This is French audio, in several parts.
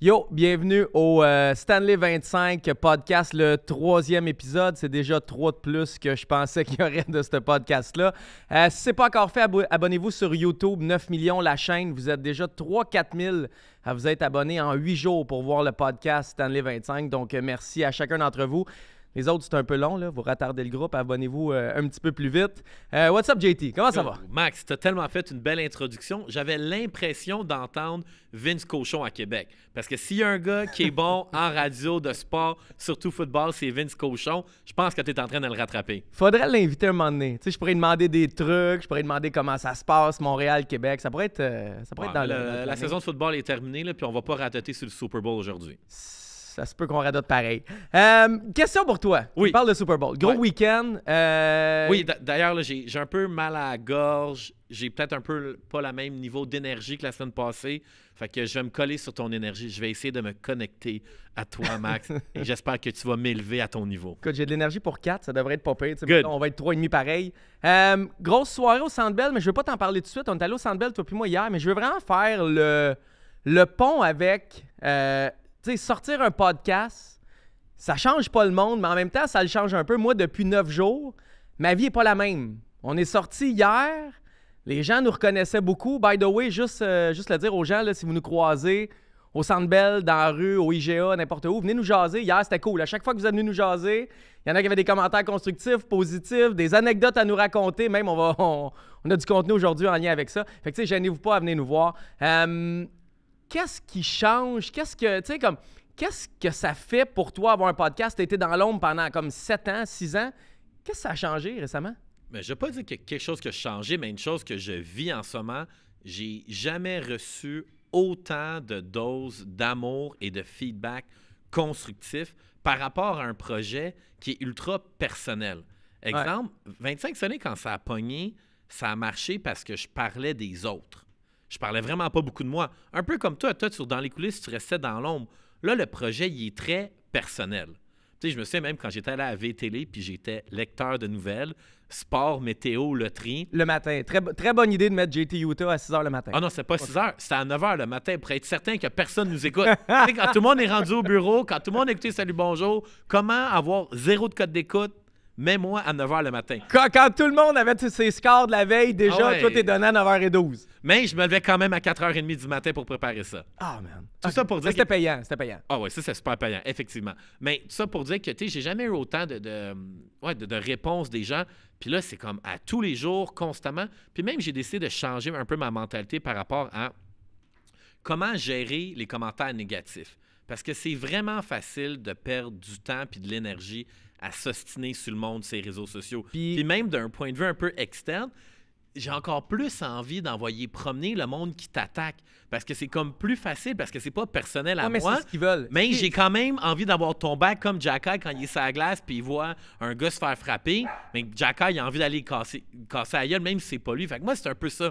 Yo, bienvenue au euh, Stanley 25 podcast, le troisième épisode. C'est déjà trois de plus que je pensais qu'il y aurait de ce podcast-là. Euh, si ce n'est pas encore fait, abonnez-vous sur YouTube, 9 millions la chaîne. Vous êtes déjà 3-4 000 à vous être abonnés en 8 jours pour voir le podcast Stanley 25. Donc, euh, merci à chacun d'entre vous. Les autres, c'est un peu long, là. Vous retardez le groupe, abonnez-vous euh, un petit peu plus vite. Euh, what's up, JT? Comment ça va? Max, Max, t'as tellement fait une belle introduction. J'avais l'impression d'entendre Vince Cochon à Québec. Parce que s'il y a un gars qui est bon en radio de sport, surtout football, c'est Vince Cochon. Je pense que tu es en train de le rattraper. Faudrait l'inviter un moment donné. Tu sais, je pourrais demander des trucs, je pourrais demander comment ça se passe, Montréal, Québec. Ça pourrait être, euh, ça dans le, La saison de football est terminée, là, puis on va pas rateter sur le Super Bowl aujourd'hui ça se peut qu'on radote pareil. Euh, question pour toi. Oui. Tu de Super Bowl. Gros week-end. Euh, oui, d'ailleurs, j'ai un peu mal à la gorge. J'ai peut-être un peu pas le même niveau d'énergie que la semaine passée. Fait que je vais me coller sur ton énergie. Je vais essayer de me connecter à toi, Max. et j'espère que tu vas m'élever à ton niveau. Quand j'ai de l'énergie pour quatre. Ça devrait être pas pire. On va être trois et demi pareil. Euh, grosse soirée au Sandbell, mais je vais pas t'en parler tout de suite. On est allé au Sandbell, toi puis moi, hier. Mais je veux vraiment faire le pont avec sortir un podcast, ça change pas le monde, mais en même temps, ça le change un peu. Moi, depuis neuf jours, ma vie est pas la même. On est sorti hier, les gens nous reconnaissaient beaucoup. By the way, juste, euh, juste le dire aux gens, si vous nous croisez au Centre belle dans la rue, au IGA, n'importe où, venez nous jaser. Hier, c'était cool. À chaque fois que vous êtes venu nous jaser, il y en a qui avaient des commentaires constructifs, positifs, des anecdotes à nous raconter. Même, on, va, a du contenu aujourd'hui en lien avec ça. Fait que, tu sais, gênez-vous pas à venir nous voir. Euh, qu'est-ce qui change? Qu'est-ce que, tu sais, comme, qu'est-ce que ça fait pour toi avoir un podcast? Tu été dans l'ombre pendant comme 7 ans, 6 ans. Qu'est-ce que ça a changé récemment? Mais je ne vais pas dire que quelque chose que a changé, mais une chose que je vis en ce moment, j'ai jamais reçu autant de doses d'amour et de feedback constructif par rapport à un projet qui est ultra personnel. Exemple, 25 années, quand ça a pogné, ça a marché parce que je parlais des autres je parlais vraiment pas beaucoup de moi. Un peu comme toi, toi, tu, dans les coulisses, tu restais dans l'ombre. Là, le projet, il est très personnel. Tu sais, je me souviens même quand j'étais allé à VTL, puis j'étais lecteur de nouvelles, sport, météo, loterie. Le matin. Très, très bonne idée de mettre JT Utah à 6 h le matin. Ah non, c'est pas 6 h, c'est à 9 h le matin pour être certain que personne nous écoute. quand tout le monde est rendu au bureau, quand tout le monde a écouté Salut Bonjour, comment avoir zéro de code d'écoute, mais moi à 9h le matin. Quand, tout le monde avait ses scores de la veille, déjà, ah toi, t'es donné à 9h12. Mais je me levais quand même à 4h30 du matin pour préparer ça. Ah, man. Tout ça pour dire. C'était payant, c'était payant. Ah, ouais, ça, c'est super payant, effectivement. Mais tout ça pour dire que, tu sais, j'ai jamais eu autant de, ouais, réponses des gens. Puis là, c'est comme à tous les jours, constamment. Puis même, j'ai décidé de changer un peu ma mentalité par rapport à comment gérer les commentaires négatifs. Parce que c'est vraiment facile de perdre du temps puis de l'énergie à s'ostiner sur le monde, ses réseaux sociaux. Puis, même d'un point de vue un peu externe, j'ai encore plus envie d'envoyer promener le monde qui t'attaque parce que c'est comme plus facile parce que c'est pas personnel à mais moi. Mais ce veulent. Mais j'ai quand même envie d'avoir ton bac comme Jacka quand il est sur la glace puis il voit un gars se faire frapper, mais Jacka il a envie d'aller casser casser la gueule même si c'est pas lui. Fait que moi c'est un peu ça.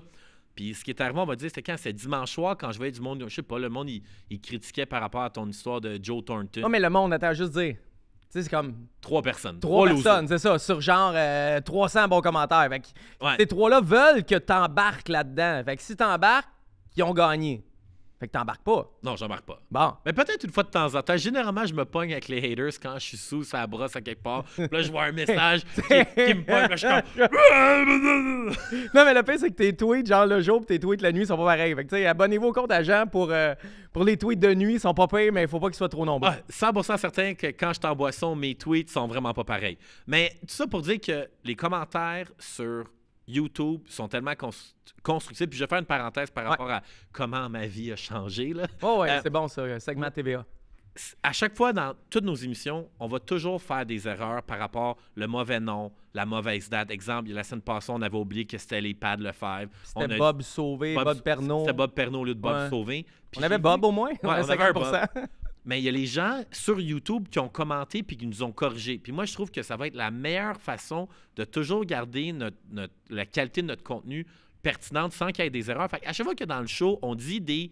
Puis ce qui est arrivé, on va dire, c'était quand? C'est dimanche soir, quand je voyais du monde, je sais pas, le monde, il, critiquait par rapport à ton histoire de Joe Thornton. Non, mais le monde, attends, juste dire, tu c'est comme. Trois personnes. Trois, personnes, c'est ça. Sur genre 300 euh, bons commentaires. Fait que ces trois-là veulent que t'embarques là-dedans. Fait que si t'embarques, ils ont gagné. Fait que t'embarques pas. Non, j'embarque pas. Bon. Mais peut-être une fois de temps en temps. Généralement, je me pogne avec les haters quand je suis sous, ça brosse à quelque part. Puis là, je vois un message qui, me pogne. je suis ah! non, mais le pire, c'est que tes tweets, genre le jour, tes tweets la nuit, sont pas pareils. Fait que, tu sais, abonnez-vous au compte agent pour, euh, pour les tweets de nuit. Ils sont pas payés, mais il faut pas qu'ils soient trop nombreux. 100% ah, certain que quand je t'en mes tweets sont vraiment pas pareils. Mais tout ça pour dire que les commentaires sur YouTube sont tellement constru Puis je vais faire une parenthèse par rapport à comment ma vie a changé. Là. Oh ouais, euh, c'est bon ça, segment TVA. À chaque fois, dans toutes nos émissions, on va toujours faire des erreurs par rapport le mauvais nom, la mauvaise date. Exemple, la semaine passée, on avait oublié que c'était les le 5. C'était Bob Sauvé, Bob, Bob C'était Bob Pernault au lieu de Bob Sauvé. on avait Bob au moins. on, avait un mais il y a les gens sur YouTube qui ont commenté puis qui nous ont corrigé. Puis moi, je trouve que ça va être la meilleure façon de toujours garder la qualité de notre contenu pertinente sans qu'il y ait des erreurs. Fait à chaque fois que dans le show, on dit des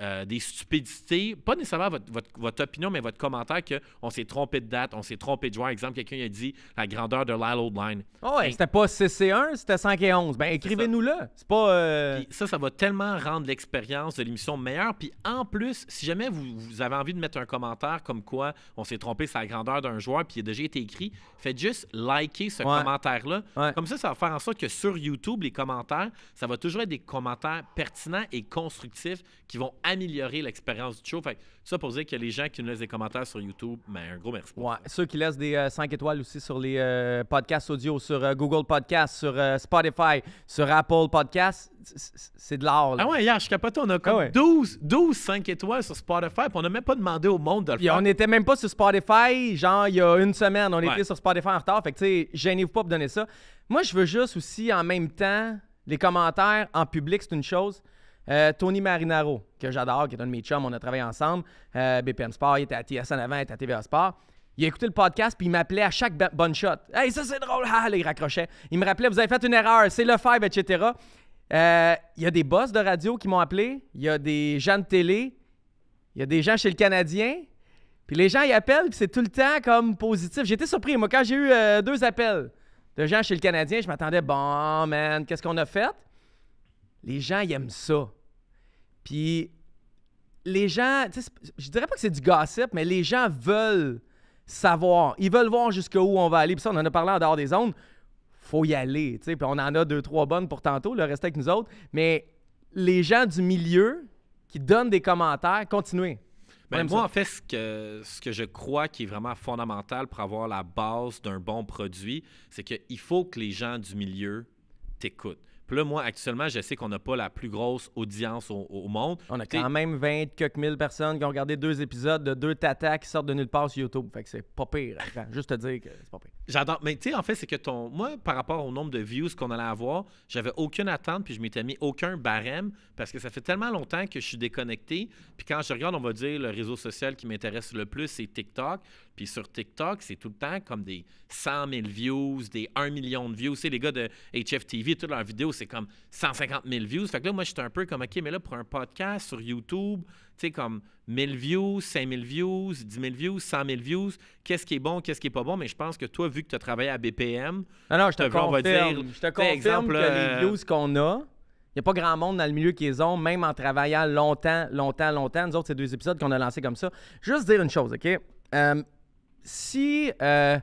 euh, des stupidités, pas nécessairement votre, votre, opinion, mais votre commentaire qu'on s'est trompé de date, on s'est trompé de joueur. Exemple, quelqu'un a dit la grandeur de Lyle Line. Oh, ah ouais, c'était pas CC1, c'était 5 et 11. Ben, écrivez-nous-le. C'est pas. Euh, ça, ça va tellement rendre l'expérience de l'émission meilleure. Puis en plus, si jamais vous, avez envie de mettre un commentaire comme quoi on s'est trompé sur la grandeur d'un joueur, puis il a déjà été écrit, faites juste liker ce commentaire-là. Comme ça, ça va faire en sorte que sur YouTube, les commentaires, ça va toujours être des commentaires pertinents et constructifs qui vont améliorer l'expérience du show. ça pour dire que les gens qui nous laissent des commentaires sur YouTube, ben, un gros merci. Ouais. Ceux qui laissent des 5 euh, étoiles aussi sur les euh, podcasts audio, sur euh, Google Podcast, sur Spotify, sur Apple Podcast, c'est de l'art. Ah ouais, hier, je capote, on a ah comme 12, 5 étoiles sur Spotify, puis on n'a même pas demandé au monde de le faire. on n'était même pas sur Spotify, genre il y a une semaine, on était sur Spotify en retard. Fait tu sais, gênez-vous pas pour donner ça. Moi, je veux juste aussi, en même temps, les commentaires en public, c'est une chose. Euh, Tony Marinaro, que j'adore, qui est un de mes chums, on a travaillé ensemble. Euh, BPM Sport, il était à TSN avant, il était à TVA Sport. Il a écouté le podcast, puis il m'appelait à chaque bonne shot. Hey, ça c'est drôle, ah, il raccrochait. Il me rappelait, vous avez fait une erreur, c'est le five, etc. Euh, il y a des boss de radio qui m'ont appelé, il y a des gens de télé, il y a des gens chez le Canadien. Puis les gens, ils appellent, c'est tout le temps comme positif. J'étais surpris, moi, quand j'ai eu euh, deux appels de gens chez le Canadien, je m'attendais, bon, man, qu'est-ce qu'on a fait? Les gens, ils aiment ça. Puis les gens, je dirais pas que c'est du gossip, mais les gens veulent savoir. Ils veulent voir jusqu'où on va aller. Puis ça, on en a parlé en dehors des zones. Faut y aller. Puis on en a deux, trois bonnes pour tantôt, le reste avec nous autres. Mais les gens du milieu qui donnent des commentaires, continuez. Ben, moi, en fait, ce que, ce que je crois qui est vraiment fondamental pour avoir la base d'un bon produit, c'est qu'il faut que les gens du milieu t'écoutent. Puis là, moi, actuellement, je sais qu'on n'a pas la plus grosse audience au, monde. On a quand même 20 quelques mille personnes qui ont regardé deux épisodes de deux tatas qui sortent de nulle part sur YouTube. Fait que c'est pas pire. Juste te dire que c'est pas pire. J'adore. Mais tu sais, en fait, c'est que ton. Moi, par rapport au nombre de views qu'on allait avoir, j'avais aucune attente puis je m'étais mis aucun barème parce que ça fait tellement longtemps que je suis déconnecté. Puis quand je regarde, on va dire, le réseau social qui m'intéresse le plus, c'est TikTok. Puis sur TikTok, c'est tout le temps comme des 100 000 views, des 1 million de views. Tu sais, les gars de HFTV, toutes leurs vidéos, c'est comme 150 000 views. Fait que là, moi, j'étais un peu comme, OK, mais là, pour un podcast sur YouTube, tu sais, comme 1000 views, 5000 views, 10 000 views, 100 000 views, qu'est-ce qui est bon, qu'est-ce qui est pas bon. Mais je pense que toi, vu que tu as travaillé à BPM, non, non, je te confirme, on dire, je te confirme exemple, que les euh, views qu'on a, il n'y a pas grand monde dans le milieu qu'ils ont, même en travaillant longtemps, longtemps, longtemps. Nous autres, c'est deux épisodes qu'on a lancés comme ça. Juste dire une chose, OK? Euh, si. Euh,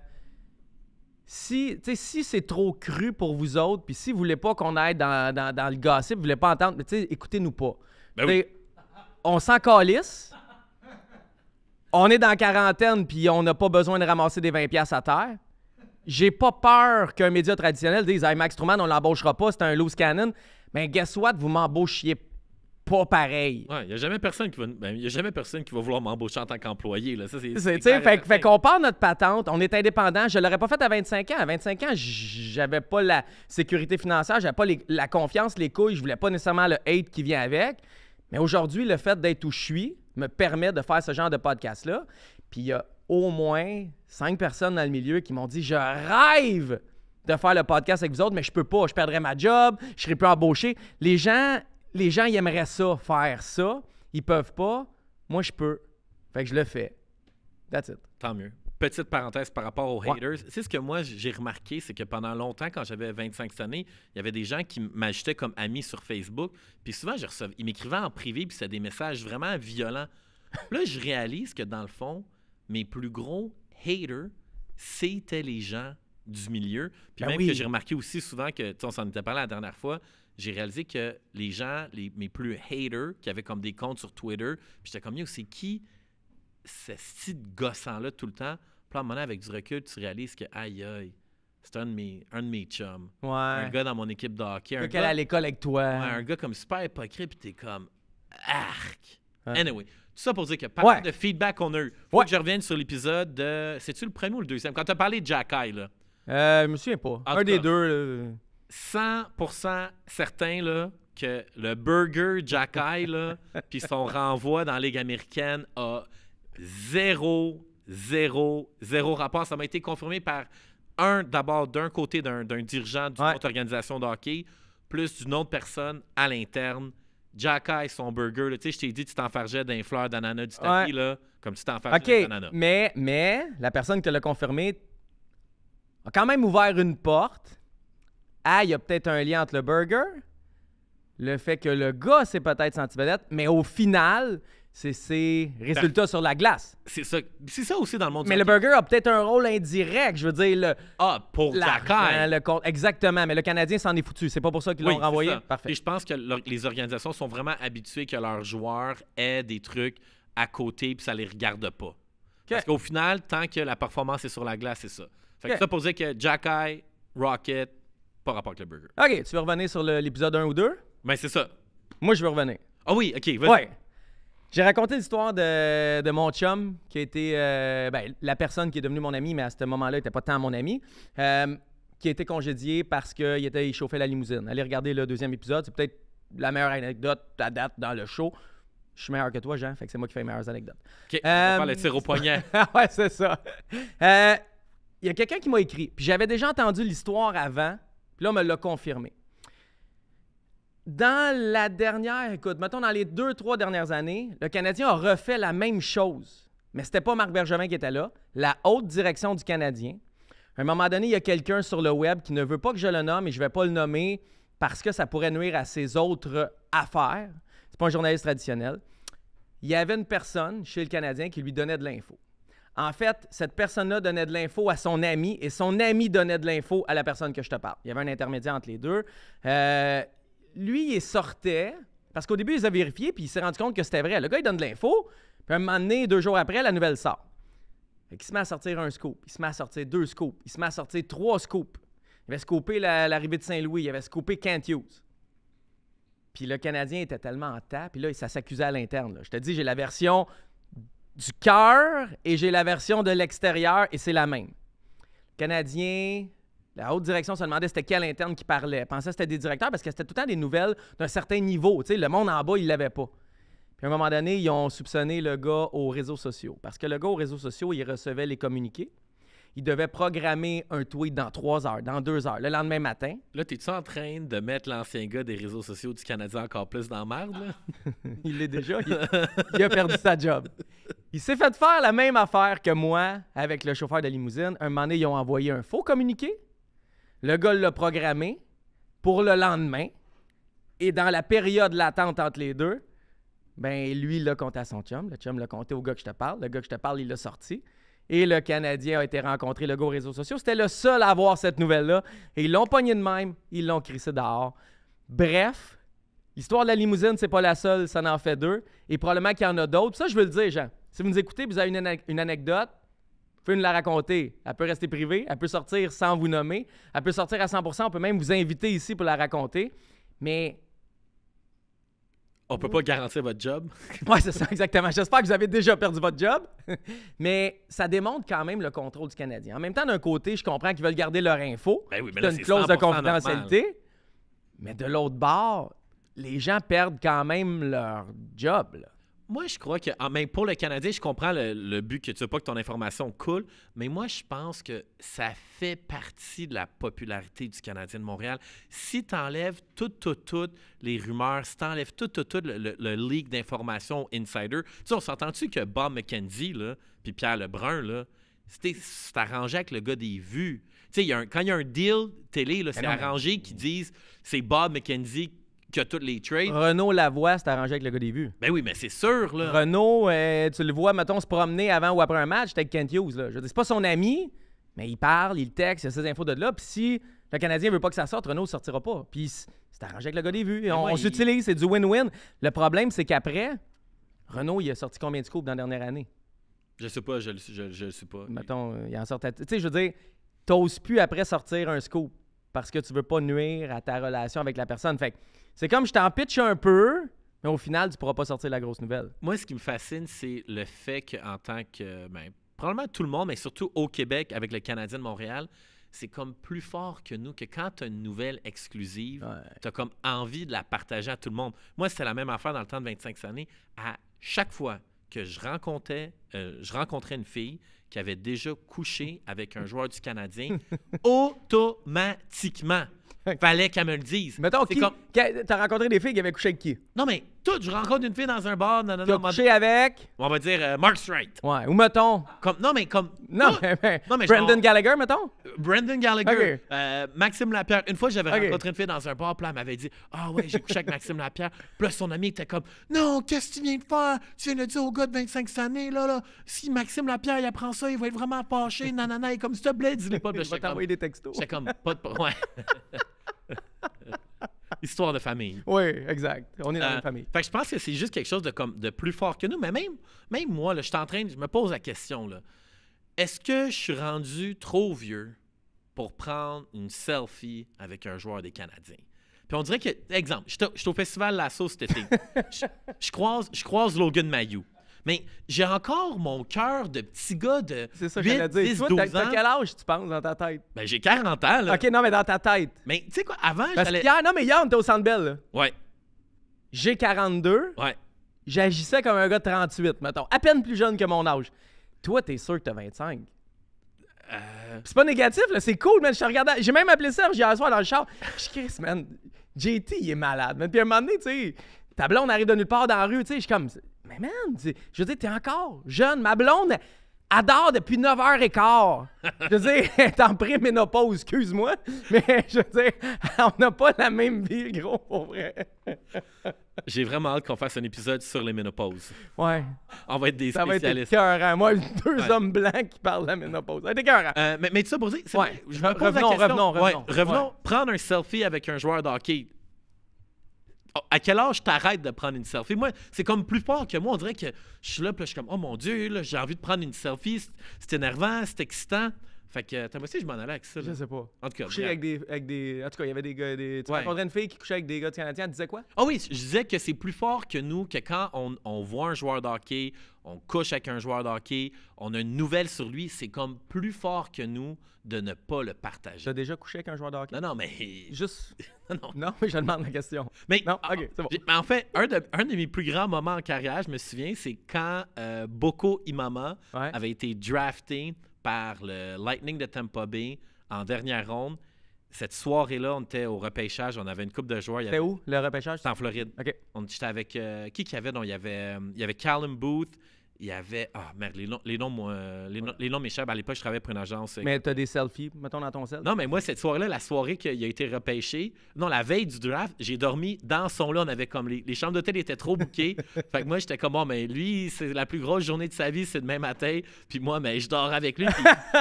si, si c'est trop cru pour vous autres, puis si vous voulez pas qu'on aille dans, dans, dans, le gossip, vous voulez pas entendre, mais écoutez-nous pas. Ben on s'en calisse. On est dans quarantaine, puis on n'a pas besoin de ramasser des 20$ à terre. J'ai pas peur qu'un média traditionnel dise Hey, Max Truman, on l'embauchera pas, c'est un loose canon Mais guess what, vous m'embauchiez pas pareil. il n'y a jamais personne qui va, ben, y a jamais personne qui vouloir m'embaucher en tant qu'employé. Là. Ça, c'est, fait, qu'on part notre patente, on est indépendant. Je l'aurais pas fait à 25 ans. À 25 ans, j'avais pas la sécurité financière, j'avais pas la confiance, les couilles, je voulais pas nécessairement le hate qui vient avec. Mais aujourd'hui, le fait d'être où je suis me permet de faire ce genre de podcast-là. Puis il y a au moins cinq personnes dans le milieu qui m'ont dit Je rêve de faire le podcast avec vous autres, mais je peux pas. Je perdrais ma job, je serais plus embauché. Les gens les gens, ils aimeraient ça, faire ça. Ils peuvent pas. Moi, je peux. Fait que je le fais. That's it. Tant mieux. Petite parenthèse par rapport aux haters. C'est ce que moi, j'ai remarqué, c'est que pendant longtemps, quand j'avais 25 années, il y avait des gens qui m'ajoutaient comme amis sur Facebook. Puis souvent, je ils m'écrivaient en privé, puis c'était des messages vraiment violents. Là, je réalise que dans le fond, mes plus gros haters, c'était les gens du milieu. Puis ben même que j'ai remarqué aussi souvent que, on s'en était parlé la dernière fois, j'ai réalisé que les gens, les, mes plus haters, qui avaient comme des comptes sur Twitter, puis j'étais comme, yo, c'est qui ce style gossant-là tout le temps? Puis à un moment, avec du recul, tu réalises que, aïe, aïe, c'est un, de mes, un chums. Ouais. Un gars dans mon équipe de hockey. Un gars, à l'école avec toi. Ouais, un gars comme super hypocrite, puis t'es comme, arc. Anyway. Tout ça pour dire que par de feedback qu'on a eu, faut que je revienne sur l'épisode de. C'est-tu le premier ou le deuxième? Quand t'as parlé de Jack là. Euh, je me souviens pas. un des deux. Là. 100% certain là, que le burger Jack Eye, puis son renvoi dans la Ligue américaine a zéro, zéro, zéro rapport. Ça m'a été confirmé par un, d'abord d'un côté d'un dirigeant d'une organisation de hockey, plus d'une autre personne à l'interne. Jack Eye, son burger, je t'ai dit, tu t'enfargeais d'un fleur d'ananas du tapis, là, comme tu t'enfargeais okay. d'ananas. Mais, mais la personne qui t'a l'a confirmé a quand même ouvert une porte ah, il y a peut-être un lien entre le burger, le fait que le gars c'est peut-être senti vedette, mais au final, c'est ses résultats sur la glace. C'est ça, c'est ça aussi dans le monde. Mais le burger a peut-être un rôle indirect, je veux dire le ah pour la eye hein, exactement, mais le Canadien s'en est foutu, c'est pas pour ça qu'ils l'ont renvoyé. Parfait. Et je pense que les organisations sont vraiment habituées que leurs joueurs aient des trucs à côté puis ça les regarde pas. Parce qu'au final, tant que la performance est sur la glace, c'est ça. Fait que ça pour dire que Jack eye Rocket, pas rapport avec le burger. OK, tu veux revenir sur l'épisode 1 ou 2? Ben, c'est ça. Moi, je veux revenir. Ah oui, OK, vas-y. Ouais. J'ai raconté l'histoire de, mon chum, qui était euh, ben, la personne qui est devenue mon ami, mais à ce moment-là, il n'était pas tant mon ami, euh, qui a été congédié parce qu'il était chauffait la limousine. Allez regarder le deuxième épisode, c'est peut-être la meilleure anecdote à date dans le show. Je suis meilleur que toi, Jean, fait que c'est moi qui fais les meilleures anecdotes. OK, on euh, tir au poignet. ouais, c'est ça. Il y a quelqu'un qui m'a écrit, puis j'avais déjà entendu l'histoire avant, puis là, me l'a confirmé. Dans la dernière, écoute, mettons dans les deux, trois dernières années, le Canadien a refait la même chose. Mais ce n'était pas Marc Bergevin qui était là, la haute direction du Canadien. À un moment donné, il y a quelqu'un sur le web qui ne veut pas que je le nomme et je ne vais pas le nommer parce que ça pourrait nuire à ses autres affaires. n'est pas un journaliste traditionnel. Il y avait une personne chez le Canadien qui lui donnait de l'info. En fait, cette personne-là donnait de l'info à son ami et son ami donnait de l'info à la personne que je te parle. Il y avait un intermédiaire entre les deux. Euh, lui, il sortait parce qu'au début, il a vérifié puis il s'est rendu compte que c'était vrai. Le gars, il donne de l'info. Puis un moment donné, deux jours après, la nouvelle sort. il se met à sortir un scoop, il se met à sortir deux scoops, il se met à sortir trois scoops. Il avait scoopé l'arrivée de Saint-Louis, il avait scoopé Kent Hughes. Puis le Canadien était tellement en tape, puis là, ça s'accusait à l'interne. Je te dis, j'ai la version du cœur et j'ai la version de l'extérieur et c'est la même. Le Canadien, la haute direction se demandait c'était qui à l'interne qui parlait. Pensait que c'était des directeurs parce que c'était tout le temps des nouvelles d'un certain niveau. le monde en bas, il l'avait pas. Puis à un moment donné, ils ont soupçonné le gars aux réseaux sociaux. Parce que le gars aux réseaux sociaux, il recevait les communiqués il devait programmer un tweet dans trois heures, dans deux heures, le lendemain matin. Là, t'es-tu en train de mettre l'ancien gars des réseaux sociaux du Canadien encore plus dans merde, il l'est déjà. Il, a perdu sa job. Il s'est fait faire la même affaire que moi avec le chauffeur de limousine. Un moment donné, ils ont envoyé un faux communiqué. Le gars l'a programmé pour le lendemain. Et dans la période latente entre les deux, ben lui, il l'a compté à son chum. Le chum l'a compté au gars que je te parle. Le gars que je te parle, il l'a sorti et le Canadien a été rencontré, le go réseaux sociaux. C'était le seul à avoir cette nouvelle-là. Et ils l'ont pogné de même, ils l'ont crissé dehors. Bref, l'histoire de la limousine, c'est pas la seule, ça en fait deux. Et probablement qu'il y en a d'autres. Ça, je veux le dire, gens, Si vous nous écoutez, vous avez une, une anecdote, vous pouvez nous la raconter. Elle peut rester privée, elle peut sortir sans vous nommer, elle peut sortir à 100 on peut même vous inviter ici pour la raconter. Mais on peut mm. pas garantir votre job. oui, c'est ça, exactement. J'espère que vous avez déjà perdu votre job. mais ça démontre quand même le contrôle du Canadien. En même temps, d'un côté, je comprends qu'ils veulent garder leur info. Ben c'est mais une clause de confidentialité. Mais de l'autre bord, les gens perdent quand même leur job moi, je crois que, en ah, même pour le Canadien, je comprends le, but que tu veux pas que ton information coule, mais moi, je pense que ça fait partie de la popularité du Canadien de Montréal. Si tu enlèves toutes, toutes, toutes les rumeurs, si tu enlèves tout, tout, tout le, leak d'informations insider, tu sais, on s'entend-tu que Bob McKenzie, là, puis Pierre Lebrun, là, c'était arrangé avec le gars des vues. Tu sais, quand il y a un deal télé, ben c'est arrangé qu'ils disent c'est Bob McKenzie qui a tous les trades. Renaud Lavoie c'est arrangé avec le gars des vues. Ben oui, mais c'est sûr, là. Renaud, euh, tu le vois, mettons, se promener avant ou après un match, c'était avec Kent Hughes, là. Je c'est pas son ami, mais il parle, il texte, il a ces infos de là. Puis si le Canadien veut pas que ça sorte, Renault sortira pas. Puis c'est arrangé avec le gars des vues. On, s'utilise, c'est du win-win. Le problème, c'est qu'après, Renault, il a sorti combien de coupes dans la dernière année? Je sais pas, je le je, je sais pas. Mettons, euh, il en sort. Tu sais, je veux dire, t'oses plus après sortir un scoop parce que tu veux pas nuire à ta relation avec la personne. Fait c'est comme je t'en pitch un peu, mais au final, tu pourras pas sortir la grosse nouvelle. Moi, ce qui me fascine, c'est le fait qu'en tant que. Ben, probablement tout le monde, mais surtout au Québec, avec le Canadien de Montréal, c'est comme plus fort que nous, que quand tu as une nouvelle exclusive, tu as comme envie de la partager à tout le monde. Moi, c'était la même affaire dans le temps de 25 années. À chaque fois que je rencontrais, euh, je rencontrais une fille qui avait déjà couché avec un joueur du Canadien, automatiquement, Fallait qu'elle me le dise. Mettons, qui, t'as rencontré des filles qui avaient couché avec qui? Non, mais tout. Je rencontre une fille dans un bar. nanana, non, non, couché avec. On va dire euh, Mark Strait. Ouais. Ou mettons. non, mais comme. Non, mais, Brandon Gallagher, mettons. Brandon Gallagher. Euh, Maxime Lapierre. Une fois, j'avais rencontré une fille dans un bar. Puis elle m'avait dit Ah ouais, j'ai couché avec Maxime Lapierre. Puis là, son ami était comme Non, qu'est-ce que tu viens de faire Tu viens de dire au gars de 25 années, là, là, si Maxime Lapierre, il apprend ça, il va être vraiment fâché. Nanana, et comme, s'il te plaît, dis-le pas. Je vais t'envoyer des textos. J'étais comme Pas de. Ouais. Histoire de famille. Oui, exact. On est dans la euh, famille. Fait que je pense que c'est juste quelque chose de, comme, de plus fort que nous. Mais même, même moi, je je me pose la question. Est-ce que je suis rendu trop vieux pour prendre une selfie avec un joueur des Canadiens? Puis on dirait que, exemple, je suis au festival Lasso cet été. Je, croise, je croise Logan Mayou. Mais j'ai encore mon cœur de petit gars de. C'est ça, que j'allais dire. Toi, t'as, quel âge tu penses dans ta tête? Ben, j'ai 40 ans, là. Ok, non, mais dans ta tête. Mais tu sais quoi, avant, Parce j'allais. qu'hier- non, mais hier, on était au Centre Bell, là. Ouais, J'ai 42. ouais. J'agissais comme un gars de 38, mettons. À peine plus jeune que mon âge. Toi, t'es sûr que t'as 25. Euh, c'est pas négatif, là, c'est cool, man. Je regardais. J'ai même appelé ça hier soir dans le char. Je Chris, man. JT, il est malade, Mais Puis à un moment donné, tu sais, ta blonde arrive de nulle part dans la rue, tu sais. Je suis comme, mais man, je veux dire, t'es encore jeune. Ma blonde, adore depuis 9h15. Je veux dire, elle est en pré-ménopause, excuse-moi, mais je veux dire, on n'a pas la même vie, gros, pour vrai. J'ai vraiment hâte qu'on fasse un épisode sur les ménopauses. Ouais. On va être des spécialistes. Ça va être Moi, deux hommes blancs qui parlent de la ménopause. Euh, mais, tu sais, pour ouais. je me revenons, Revenons, revenons, revenons. prendre un selfie avec un joueur de Oh, à quel âge t'arrêtes de prendre une selfie? Moi, c'est comme plus fort que moi. On dirait que je suis là, puis je suis comme, oh mon Dieu, j'ai envie de prendre une selfie. C'est énervant, c'est excitant. Fait que euh, t'as aussi, je m'en allais avec ça. Je sais pas. En tout cas, Coucher avec des, avec des. En tout cas, il y avait des gars. Tu rencontrais une fille qui couchait avec des gars de Canadiens, elle disait quoi Ah oui, je disais que c'est plus fort que nous, que quand on, on voit un joueur d'hockey, on couche avec un joueur d'hockey, on a une nouvelle sur lui, c'est comme plus fort que nous de ne pas le partager. T'as déjà couché avec un joueur d'hockey Non, non, mais. Juste. non. non, mais je demande la question. Mais. Non, ok, c'est bon. Mais en fait, un de, un de, mes plus grands moments en carrière, je me souviens, c'est quand euh, Boko Imama avait été drafté par le Lightning de Tampa Bay en dernière ronde. Cette soirée-là, on était au repêchage, on avait une coupe de joueurs. C'était où le repêchage C'était en Floride. OK. On était avec euh, qui qu'il y avait Donc, il y avait, euh, il y avait Callum Booth, il y avait. Ah, merde, les noms, les noms, euh, les, À l'époque, je travaillais pour une agence. Euh, mais t'as des selfies, mettons dans ton selfie. Non, mais moi, cette soirée-là, la soirée qu'il a été repêché, non, la veille du draft, j'ai dormi dans son lit. On avait comme. Les, chambres d'hôtel étaient trop bouquées. fait que moi, j'étais comme, oh, mais lui, c'est la plus grosse journée de sa vie, c'est demain matin. Puis moi, mais je dors avec lui.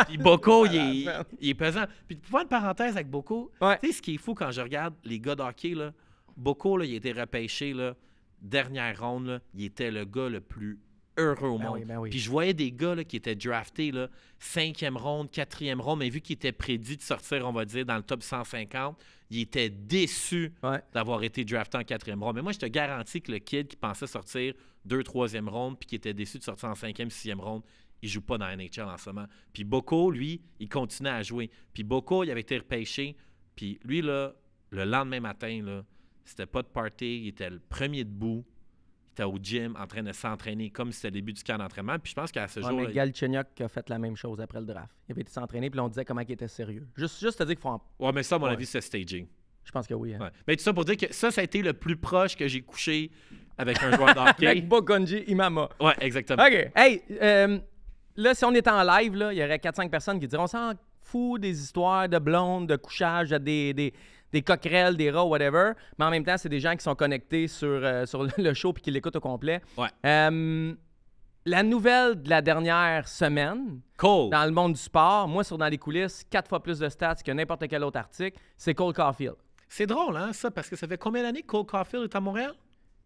Puis, Boko, il, est, ah, il pesant. Puis pour faire une parenthèse avec Boko, tu sais, ce qui est fou quand je regarde les gars d'hockey, là, Boko, là, il a été repêché, là, dernière ronde, là, il était le gars le plus heureux au ben ben Puis je voyais des gars qui étaient draftés, là, cinquième ronde, quatrième ronde, mais vu qu'ils étaient prédits de sortir, on va dire, dans le top 150, ils étaient déçus d'avoir été draftés en quatrième ronde. Mais moi, je te garantis que le kid qui pensait sortir deux, troisième ronde, puis qui était déçu de sortir en cinquième, sixième ronde, il joue pas dans la NHL en ce moment. Puis Boko, lui, il continuait à jouer. Puis Boko, il avait été repêché. Puis lui, là, le lendemain matin, là, c'était pas de party, il était le premier debout était au gym en train de s'entraîner comme si c'était le début du camp d'entraînement. Puis je pense qu'à ce jour. Galchenyuk a fait la même chose après le draft. Il avait été s'entraîner, puis on disait comment il était sérieux. Juste, juste à dire qu'il faut en... Ouais, mais ça, à mon avis, c'est staging. Je pense que oui. Hein. Mais tout ça pour dire que ça, ça a été le plus proche que j'ai couché avec un joueur d'hockey. avec Bogonji Imama. Ouais, exactement. OK. Hey, euh, là, si on était en live, là, il y aurait 4-5 personnes qui diraient on s'en fout des histoires de blondes, de couchage, des, des, des coquerelles, des rats, whatever. Mais en même temps, c'est des gens qui sont connectés sur, euh, sur le show puis qui l'écoutent au complet. Euh, la nouvelle de la dernière semaine dans le monde du sport, moi sur Dans les coulisses, quatre fois plus de stats que n'importe quel autre article, c'est Cole Caulfield. C'est drôle, hein, ça, parce que ça fait combien d'années que Cole Caulfield est à Montréal?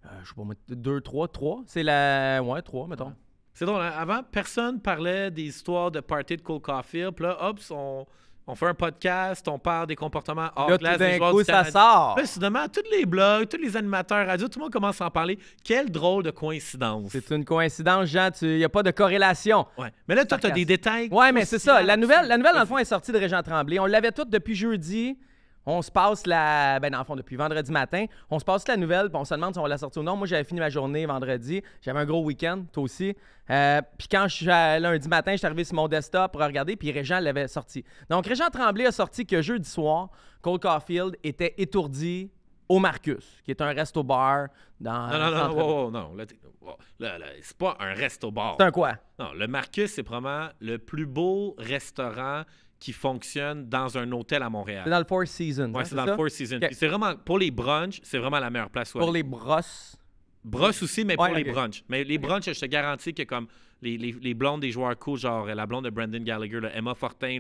Euh, je sais pas, deux, trois, trois. C'est la. Ouais, trois, mettons. C'est drôle, hein. avant, personne parlait des histoires de party de Cole Caulfield, puis là, hop, on on fait un podcast, on parle des comportements hors classe. Tout ça sort. tous les blogs, tous les animateurs radio, tout le monde commence à en parler. Quelle drôle de coïncidence. C'est une coïncidence, Jean. Il n'y a pas de corrélation. Mais là, toi, tu as des détails. Ouais, mais c'est ça. La nouvelle, la nouvelle, dans le fond, est sortie de Régent Tremblay. On l'avait toute depuis jeudi. On se passe la. Ben, dans le fond, depuis vendredi matin, on se passe la nouvelle, puis on se demande si on l'a sortir ou non. Moi, j'avais fini ma journée vendredi. J'avais un gros week-end, toi aussi. Euh, puis quand je suis lundi matin, je suis arrivé sur mon desktop pour regarder, puis Régent l'avait sorti. Donc, Régent Tremblay a sorti que jeudi soir, Cole Caulfield était étourdi au Marcus, qui est un resto-bar dans. Non, non, non, non, non. c'est pas un resto-bar. C'est un quoi? Non, le Marcus, c'est probablement le plus beau restaurant qui fonctionne dans un hôtel à Montréal. C'est dans le Four Seasons. Oui, hein, c'est dans le Four Seasons. c'est vraiment, pour les brunchs, c'est vraiment la meilleure place. pour les brosses. Brosses aussi, mais pour les brunchs. Mais les brunchs, je te garantis que comme les, les, blondes des joueurs cool, genre euh, la blonde de Brandon Gallagher, là, Emma Fortin,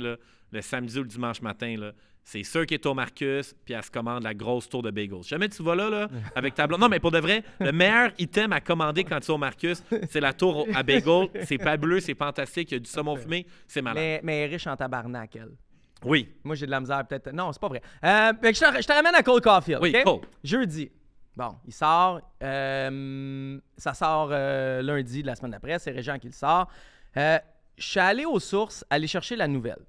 le samedi ou le dimanche matin, là, c'est sûr qui est au Marcus, puis elle se commande la grosse tour de bagels. Jamais tu vas là, là, avec ta blonde. Non, mais pour de vrai, le meilleur item à commander quand tu es au Marcus, c'est la tour à bagels. C'est pas bleu, c'est fantastique, il y a du saumon fumé, c'est malade. Mais, mais elle est riche en tabarnak, elle. Oui. Moi, j'ai de la misère, peut-être. Non, c'est pas vrai. Euh, je, te, ramène à Cold Caulfield. Oui, Jeudi. Bon, il sort. Euh, ça sort euh, lundi de la semaine d'après. C'est Régent qui le sort. je suis allé aux sources aller chercher la nouvelle.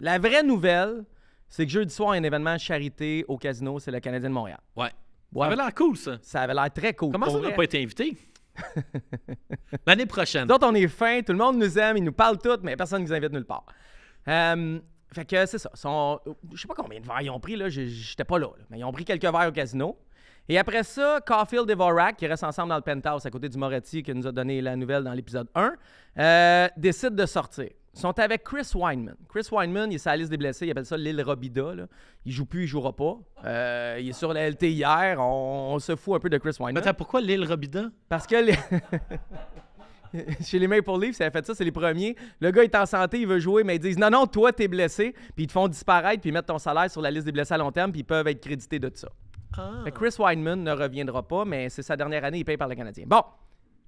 La vraie nouvelle c'est que jeudi soir, il y un événement charité au casino, c'est le Canadien de Montréal. Ouais. Ça avait l'air cool, ça. Ça avait l'air très cool. Comment ça, on n'a pas été invité? L'année prochaine. D'autres, on est fin, tout le monde nous aime, ils nous parlent tout, mais personne ne nous invite nulle part. Euh, fait que c'est ça. Je euh, je sais pas combien de verres ils ont pris, là, j'étais pas là, mais ils ont pris quelques verres au casino. Et après ça, Caulfield et Vorak, qui restent ensemble dans le penthouse à côté du Moretti, qui nous a donné la nouvelle dans l'épisode 1, euh, décident de sortir sont avec Chris Weinman. Chris Weinman, il est sur la liste des blessés, il appelle ça l'île Robida. Là. Il joue plus, il jouera pas. Euh, il est sur la LT hier, on, se fout un peu de Chris Weinman. pourquoi l'île Robida? Parce que... Chez les Maple Leafs, ça fait ça, c'est les premiers. Le gars est en santé, il veut jouer, mais ils disent non, non, toi, tu es blessé, puis ils te font disparaître, puis ils mettent ton salaire sur la liste des blessés à long terme, puis ils peuvent être crédités de ça. Ah. Chris Weinman ne reviendra pas, mais c'est sa dernière année, il paye par le Canadien. Bon,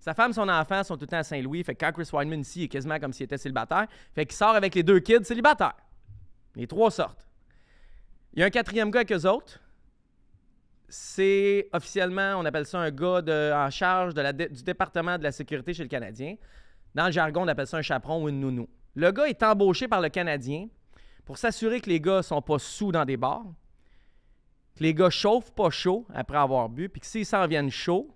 sa femme, son enfant sont tout le temps à Saint-Louis. Fait que quand Chris Weinman ici, est quasiment comme s'il était célibataire. Fait qu'il sort avec les deux kids célibataires. Les trois sortent. Il y a un quatrième gars avec eux autres. C'est officiellement, on appelle ça un gars en charge du département de la sécurité chez le Canadien. Dans le jargon, on appelle ça un chaperon ou une nounou. Le gars est embauché par le Canadien pour s'assurer que les gars sont pas sous dans des bars, que les gars chauffent pas chaud après avoir bu, puis que s'ils s'en viennent chaud,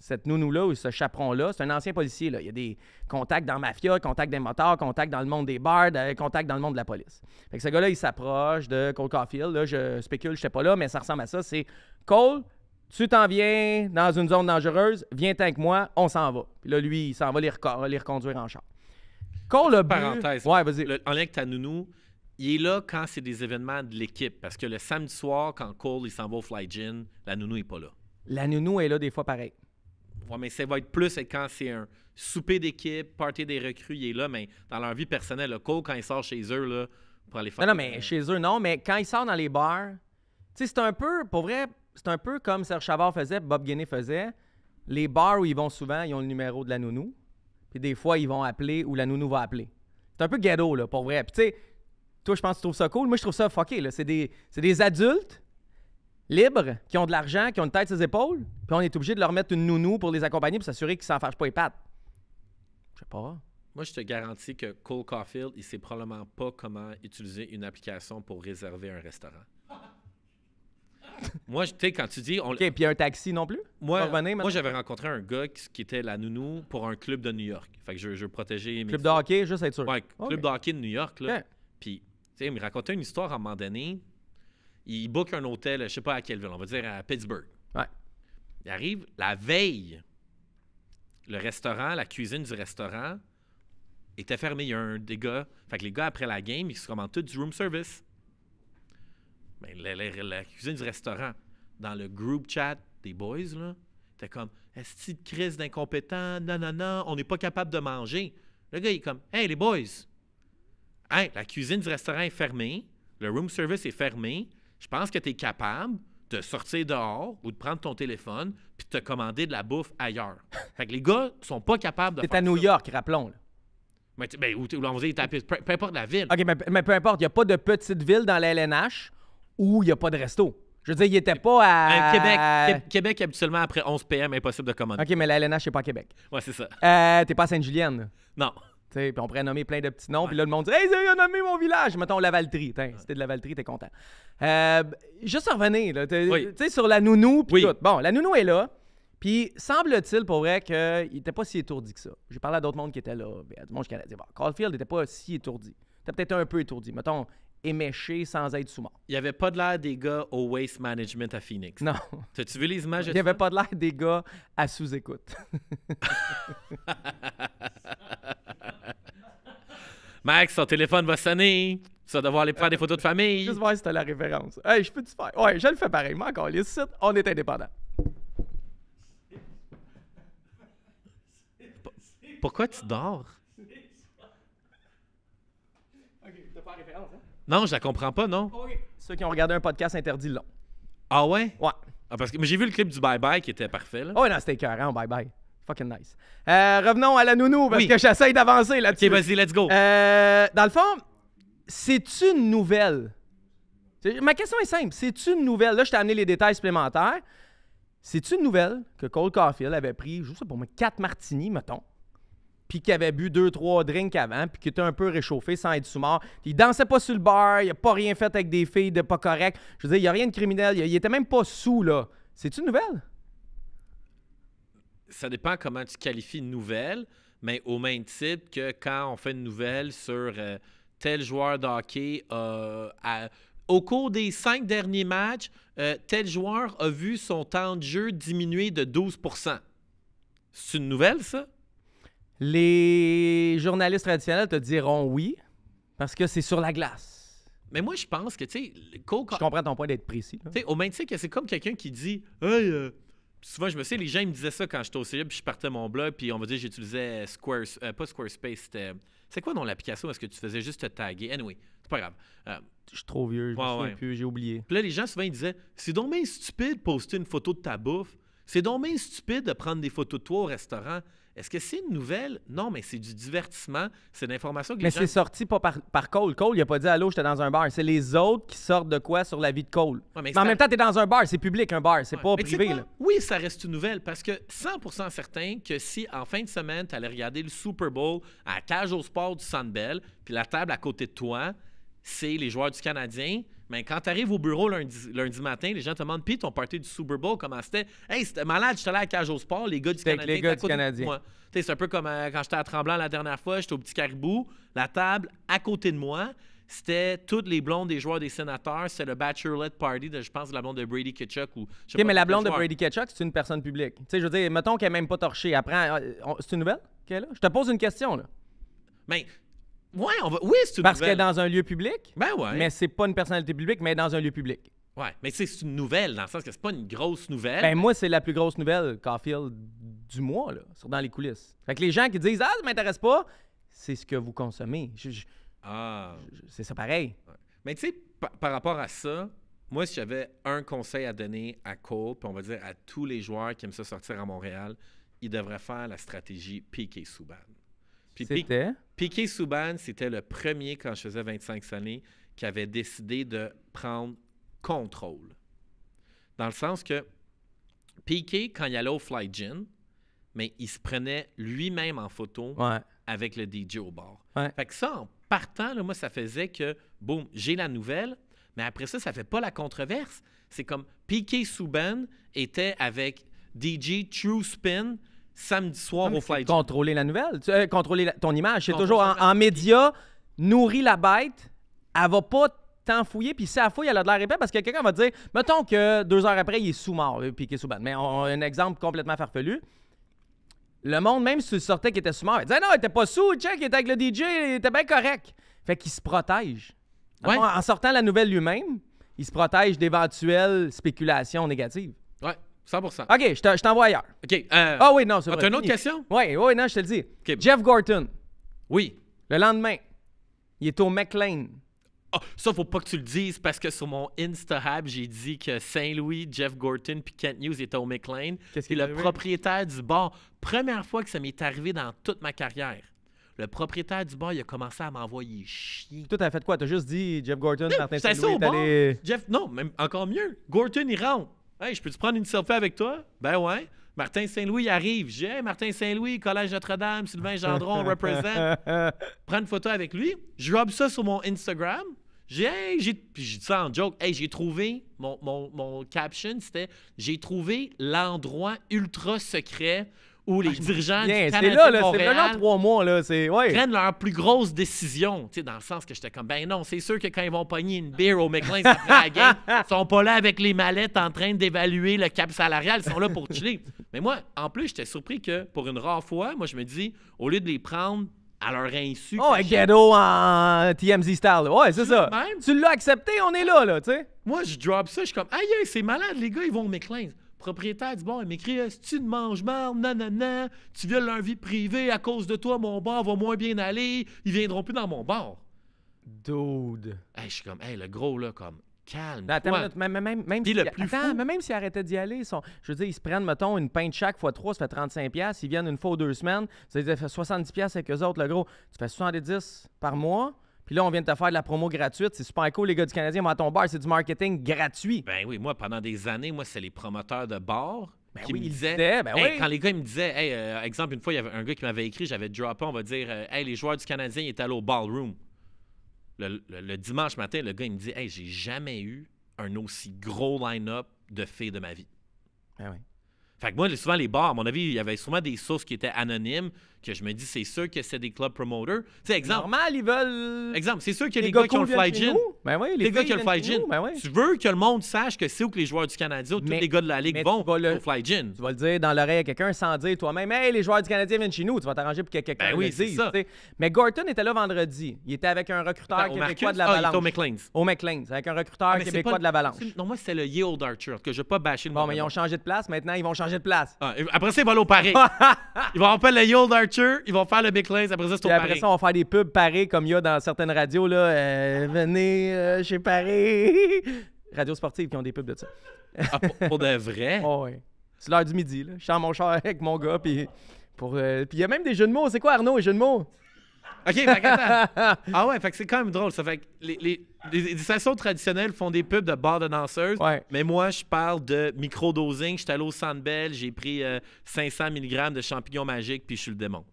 cette nounou-là ou ce chaperon-là, c'est un ancien policier. Là. Il y a des contacts dans la mafia, contacts des moteurs, contacts dans le monde des bards, contacts dans le monde de la police. Fait ce gars-là, il s'approche de Cole Caulfield. je spécule, je sais pas là, mais ça ressemble à ça. C'est Cole, tu t'en viens dans une zone dangereuse, viens avec moi, on s'en va. Puis là, lui, il s'en va les, reconduire en char. Cole le Parenthèse. Ouais, vas-y. En lien avec ta nounou, il est là quand c'est des événements de l'équipe. Parce que le samedi soir, quand Cole, il s'en va au Fly Gin, la nounou est pas là. La nounou est là des fois pareil mais ça va être plus quand c'est un souper d'équipe, party des recrues, il est là, mais dans leur vie personnelle, le co, quand ils sortent chez eux, là, pour aller faire. Non, non, mais chez eux, non, mais quand ils sortent dans les bars, tu sais, c'est un peu, pour vrai, c'est un peu comme Serge Chavard faisait, Bob Guinée faisait. Les bars où ils vont souvent, ils ont le numéro de la nounou. Puis des fois, ils vont appeler ou la nounou va appeler. C'est un peu ghetto, là, pour vrai. Puis tu sais, toi, je pense que tu trouves ça cool. Moi, je trouve ça fucké, là. c'est des adultes libres, qui ont de l'argent, qui ont une tête sur les épaules, puis on est obligé de leur mettre une nounou pour les accompagner pour s'assurer qu'ils s'en fâchent pas les pattes. Je sais pas. Moi, je te garantis que Cole Caulfield, il sait probablement pas comment utiliser une application pour réserver un restaurant. moi, tu sais, quand tu dis. On... OK, puis un taxi non plus? Moi, moi j'avais rencontré un gars qui, était la nounou pour un club de New York. Fait que je, je protégeais. Club de hockey, juste être sûr. club de hockey de New York, là. Puis, tu sais, il me racontait une histoire à un moment donné il book un hôtel, je ne sais pas à quelle ville, on va dire à Pittsburgh. Il arrive la veille, le restaurant, la cuisine du restaurant était fermée. Il y a un gars... Fait que les gars, après la game, ils se commandent tout du room service. Mais ben, la, cuisine du restaurant, dans le group chat des boys, là, était comme Est-ce de crise d'incompétent Non, non, non, on n'est pas capable de manger. Le gars, il est comme Hey, les boys, hey, la cuisine du restaurant est fermée, le room service est fermé, je pense que tu es capable de sortir dehors ou de prendre ton téléphone puis de te commander de la bouffe ailleurs. fait que les gars sont pas capables de. T'es à New York, rappelons. Mais, ben, où, où on va dire, peu, importe la ville. OK, mais, peu importe, il n'y a pas de petite ville dans la LNH où il n'y a pas de resto. Je veux dire, il n'était pas à. Euh, Québec, Québec, habituellement, après 11 p.m., impossible de commander. OK, mais la LNH, c'est pas à Québec. Ouais, c'est ça. Euh, T'es pas à Sainte-Julienne? Non. Puis on pourrait nommer plein de petits noms. Puis là, le monde dit Hey, ils a nommé mon village. Mettons Lavaltrie. C'était de Lavaltrie, t'es content. Euh, juste revenir, là, sais, sur la nounou. puis tout. Bon, la nounou est là. Puis semble-t-il, pour vrai, qu'il n'était pas si étourdi que ça. J'ai parlé à d'autres mondes qui étaient là, à du monde canadien. Bon, Caulfield n'était pas si étourdi. T'es peut-être un peu étourdi. Mettons, éméché sans être sous mort. Il n'y avait pas de l'air des gars au Waste Management à Phoenix. Non. T'as-tu vu les images? Il n'y avait pas de l'air des gars à sous-écoute. Max, ton téléphone va sonner. Tu vas devoir aller prendre des photos de famille. Juste voir si as la référence. je peux-tu faire? Ouais, je le fais pareil. Moi, les sites, on est indépendant. Pourquoi tu dors? Non, je la comprends pas, non? Ceux qui ont regardé un podcast interdit long. Ah ouais? Ouais. Ah, parce que j'ai vu le clip du Bye Bye qui était parfait. Là. Oh, non, c'était écœurant, hein, Bye Bye. Fucking nice. Euh, revenons à la nounou parce que j'essaye d'avancer là-dessus. Ok, vas-y, let's go. Euh, dans le fond, c'est une nouvelle. Ma question est simple. C'est une nouvelle. Là, je t'ai amené les détails supplémentaires. C'est une nouvelle que Cole Caulfield avait pris, juste pour pas quatre 4 martinis, mettons, puis qui avait bu deux, trois drinks avant, puis qui était un peu réchauffé sans être sous-mort. Il dansait pas sur le bar, il a pas rien fait avec des filles de pas correct. Je veux dire, il n'y a rien de criminel, il, était même pas sous, là. cest une nouvelle? Ça dépend comment tu qualifies une nouvelle, mais au même titre que quand on fait une nouvelle sur euh, tel joueur d'Hockey euh, au cours des cinq derniers matchs, euh, tel joueur a vu son temps de jeu diminuer de 12 C'est une nouvelle, ça? Les journalistes traditionnels te diront oui, parce que c'est sur la glace. Mais moi, je pense que, tu sais, Je comprends ton point d'être précis. Tu sais, au même titre que c'est comme quelqu'un qui dit hey, euh, Souvent, je me sais, les gens me disaient ça quand j'étais au cégep, puis je partais mon blog, puis on me dire, j'utilisais Square, euh, pas Squarespace, c'était. C'est quoi dans l'application? Est-ce que tu faisais juste te taguer? Anyway, c'est pas grave. Euh, je suis trop vieux, je ouais, plus, j'ai oublié. Puis là, les gens, souvent, ils disaient C'est dommage stupide de poster une photo de ta bouffe. C'est dommage stupide de prendre des photos de toi au restaurant. Est-ce que c'est une nouvelle? Non, mais c'est du divertissement. C'est de l'information que les Mais c'est sorti pas par, Cole. Cole, il a pas dit Allô, j'étais dans un bar. C'est les autres qui sortent de quoi sur la vie de Cole. mais, en même temps, es dans un bar. C'est public, un bar. C'est pas privé. Oui, ça reste une nouvelle parce que 100 certain que si en fin de semaine, tu allais regarder le Super Bowl à la cage au sport du Sandbell, puis la table à côté de toi, c'est les joueurs du Canadien mais quand tu arrives au bureau lundi, lundi, matin, les gens te demandent Puis ton party du Super Bowl, comment c'était Hey, c'était malade, j'étais allé à la Cage au Sport, les gars du Canadien. C'est un peu comme euh, quand j'étais à Tremblant la dernière fois, j'étais au petit caribou, la table à côté de moi c'était toutes les blondes des joueurs des sénateurs. c'était le bachelorette party de, je pense, de la blonde de Brady Ketchuk. Ou, je OK, mais la blonde de Brady Ketchuk, c'est une personne publique. Tu sais, je veux dire, mettons qu'elle n'est même pas torchée. Après, euh, c'est une nouvelle qu'elle a? Je te pose une question, là. Mais ben, Ouais, on oui, c'est une Parce que qu'elle dans un lieu public. Ben ouais. Mais c'est pas une personnalité publique, mais dans un lieu public. Ouais, mais c'est une nouvelle, dans le sens que c'est pas une grosse nouvelle. Ben moi, c'est la plus grosse nouvelle, Caulfield, du mois, là, sur dans les coulisses. Fait que les gens qui disent « Ah, ça m'intéresse pas », c'est ce que vous consommez. ah. c'est ça pareil. Mais tu sais, par, rapport à ça, moi, si j'avais un conseil à donner à Cole, puis on va dire à tous les joueurs qui aiment ça sortir à Montréal, ils devraient faire la stratégie piqué Souban. Piqué Souban, c'était le premier, quand je faisais 25 années, qui avait décidé de prendre contrôle. Dans le sens que Piqué, quand il allait au Fly Gin, mais il se prenait lui-même en photo avec le DJ au bord. Fait que ça, en partant, là, moi, ça faisait que, boum, j'ai la nouvelle, mais après ça, ça fait pas la controverse. C'est comme Piqué Souban était avec DJ True Spin, samedi soir au Flight. Contrôler la nouvelle, euh, contrôler ton image. C'est toujours en, média, nourris la bête, elle va pas t'enfouiller, puis si elle fouille, elle a de la épais parce que quelqu'un va dire, mettons que deux heures après, il est sous-mort, euh, puis qu'il est sous bête Mais un exemple complètement farfelu. Le monde, même si tu le sortais qu'il était sous-mort, il disait non, il était pas sous, check, il était avec le DJ, il était bien correct. Fait qu'il se protège. En- sortant la nouvelle lui-même, il se protège d'éventuelles spéculations négatives. Ouais. 100%. OK, je, je t'envoie ailleurs. OK. Euh, ah oui, non, c'est vrai. T'as une autre question? Oui, oui, non, je te le dis. Jeff Gorton. Oui. Le lendemain, il est au McLean. Ah, ça, faut pas que tu le dises parce que sur mon insta j'ai dit que Saint-Louis, Jeff Gorton puis Kent News étaient au McLean. Qu'est-ce le propriétaire du bar. Première fois que ça m'est arrivé dans toute ma carrière. Le propriétaire du bar, il a commencé à m'envoyer chier. Toi, t'as fait quoi? T'as juste dit Jeff Gorton, Martin Saint-Louis, ça, Jeff, non, même encore mieux. Gorton, il rentre. Hey, je peux te prendre une selfie avec toi? Ben ouais. Martin Saint-Louis arrive. J'ai Martin Saint-Louis, Collège Notre-Dame, Sylvain Gendron, on représente. Prends une photo avec lui. Je robe ça sur mon Instagram. J'ai, j'ai, puis je dis ça en joke, hey, j'ai trouvé, mon, mon caption, c'était J'ai trouvé l'endroit ultra secret où les ah, dirigeants bien, du là, C'est Montréal trois mois, là, prennent leurs plus grosses décisions. Dans le sens que j'étais comme, ben non, c'est sûr que quand ils vont pogner une bière au McLean la game, ils sont pas là avec les mallettes en train d'évaluer le cap salarial. Ils sont là pour chiller. Mais moi, en plus, j'étais surpris que, pour une rare fois, moi, je me dis, au lieu de les prendre à leur insu. Oh, un ghetto en TMZ style. Ouais, c'est ça. Tu l'as accepté, on est là, là, tu sais. Moi, je drop ça, je suis comme, aïe, c'est malade, les gars, ils vont au McLean propriétaire dit Bon, il m'écrit Si tu ne manges mal, nanana, tu violes leur vie privée, à cause de toi, mon bar va moins bien aller, ils viendront plus dans mon bar. Dude. je suis comme Hey, le gros, là, comme calme. même, s'ils arrêtaient d'y aller, sont, je veux dire, ils se prennent, mettons, une pinte chaque fois trois, ça fait 35$. Ils viennent une fois ou deux semaines, ça fait 70$ avec eux autres, le gros. Tu fais 70$ par mois. Puis là, on vient de te faire de la promo gratuite. C'est super cool, les gars du Canadien. Mais à ton bar, c'est du marketing gratuit. Ben oui, moi, pendant des années, moi, c'est les promoteurs de bars. Ben qui me disaient, ben oui. Quand les gars me disaient, hey, euh, exemple, une fois, il y avait un gars qui m'avait écrit, j'avais dropé, on va dire, euh, hey, les joueurs du Canadien étaient allés au ballroom. Le, dimanche matin, le gars, il me dit, hey, j'ai jamais eu un aussi gros line-up de filles de ma vie. Ben oui. Fait que moi, souvent, les bars, à mon avis, il y avait souvent des sources qui étaient anonymes, que je me dis, c'est sûr que c'est des club promoters. Tu sais, exemple. Normal, ils veulent. Exemple, c'est sûr que les, gars, gars qui ont le fly gin. les, gars qui ont le fly gin. Tu veux que le monde sache que c'est où que les joueurs du Canadien ou tous les gars de la Ligue vont au fly gin. Tu vas le dire dans l'oreille à quelqu'un sans dire toi-même, hey, les joueurs du Canadien viennent chez nous. Tu vas t'arranger pour que quelqu'un ben oui, Ça. Mais Gorton était là vendredi. Il était avec un recruteur québécois de la balance. Ah, au McLean's. Au McLean's, avec un recruteur ah, québécois de la balance Non, moi, c'est le Yield Archer que je pas bâcher Bon, mais ils ont changé de place. Maintenant, ils vont changer de place. Ah, après ça, ils vont aller au Paris. Ils vont appeler le Yield Archer ils vont faire le Big Lens. Après ça, c'est au Après ça, on va faire des pubs Paris comme il y a dans certaines radios. là. Euh, venez euh, chez Paris. Radio sportive qui ont des pubs de ça. Ah, pour, de vrai? oui. C'est l'heure du midi. Là. Je suis mon char avec mon gars. Euh, puis il y a même des jeux de mots. C'est quoi, Arnaud, les jeux de mots? OK, fait Ah ouais, fait que c'est quand même drôle. Ça fait que les, les, les, traditionnelles font des pubs de bars de danseuses. Mais moi, je parle de micro-dosing. J'étais allé au Sandbell, j'ai pris 500 euh, mg de champignons magiques, puis je suis le démon.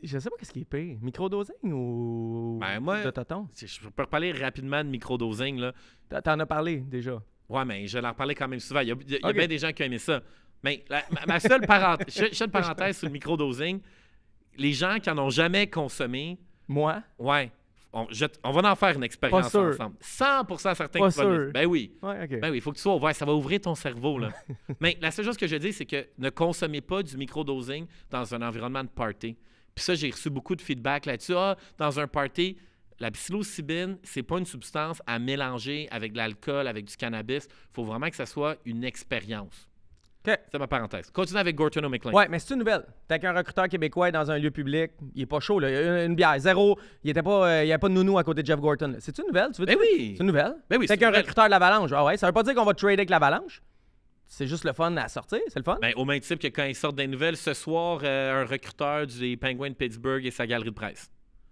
Je sais pas qu'est-ce qui est pire. micro-dosing ou ben, de Je peux reparler rapidement de micro-dosing, là. T'en as parlé déjà. Ouais, mais je leur parlais quand même souvent. Il y a, bien des gens qui ont ça. Mais ma, seule parenthèse, sur le micro-dosing les gens qui n'en ont jamais consommé. Moi? Ouais. On, va en faire une expérience ensemble. 100% certain Pas sûr. Ben oui. Ben oui, il faut que tu sois ouvert. Ça va ouvrir ton cerveau. Là. Mais la seule chose que je dis, c'est que ne consommez pas du microdosing dans un environnement de party. Puis ça, j'ai reçu beaucoup de feedback là-dessus. Ah, dans un party, la psilocybine, c'est pas une substance à mélanger avec de l'alcool, avec du cannabis. Il faut vraiment que ça soit une expérience. C'est ma parenthèse. Continue avec Gorton McLean. Ouais, mais c'est une nouvelle. T'as qu'un recruteur québécois dans un lieu public, il est pas chaud, là. Il a une, bière, zéro. Il n'y euh, avait pas de nounou à côté de Jeff Gorton. C'est une nouvelle, tu veux ben dire? oui. C'est une nouvelle. Ben oui. T'as qu'un recruteur de l'Avalanche. Ah ouais, ça veut pas dire qu'on va trader avec l'Avalanche. C'est juste le fun à sortir, c'est le fun. Ben, au même type que quand ils sortent des nouvelles, ce soir, euh, un recruteur du Penguin de Pittsburgh et sa galerie de presse.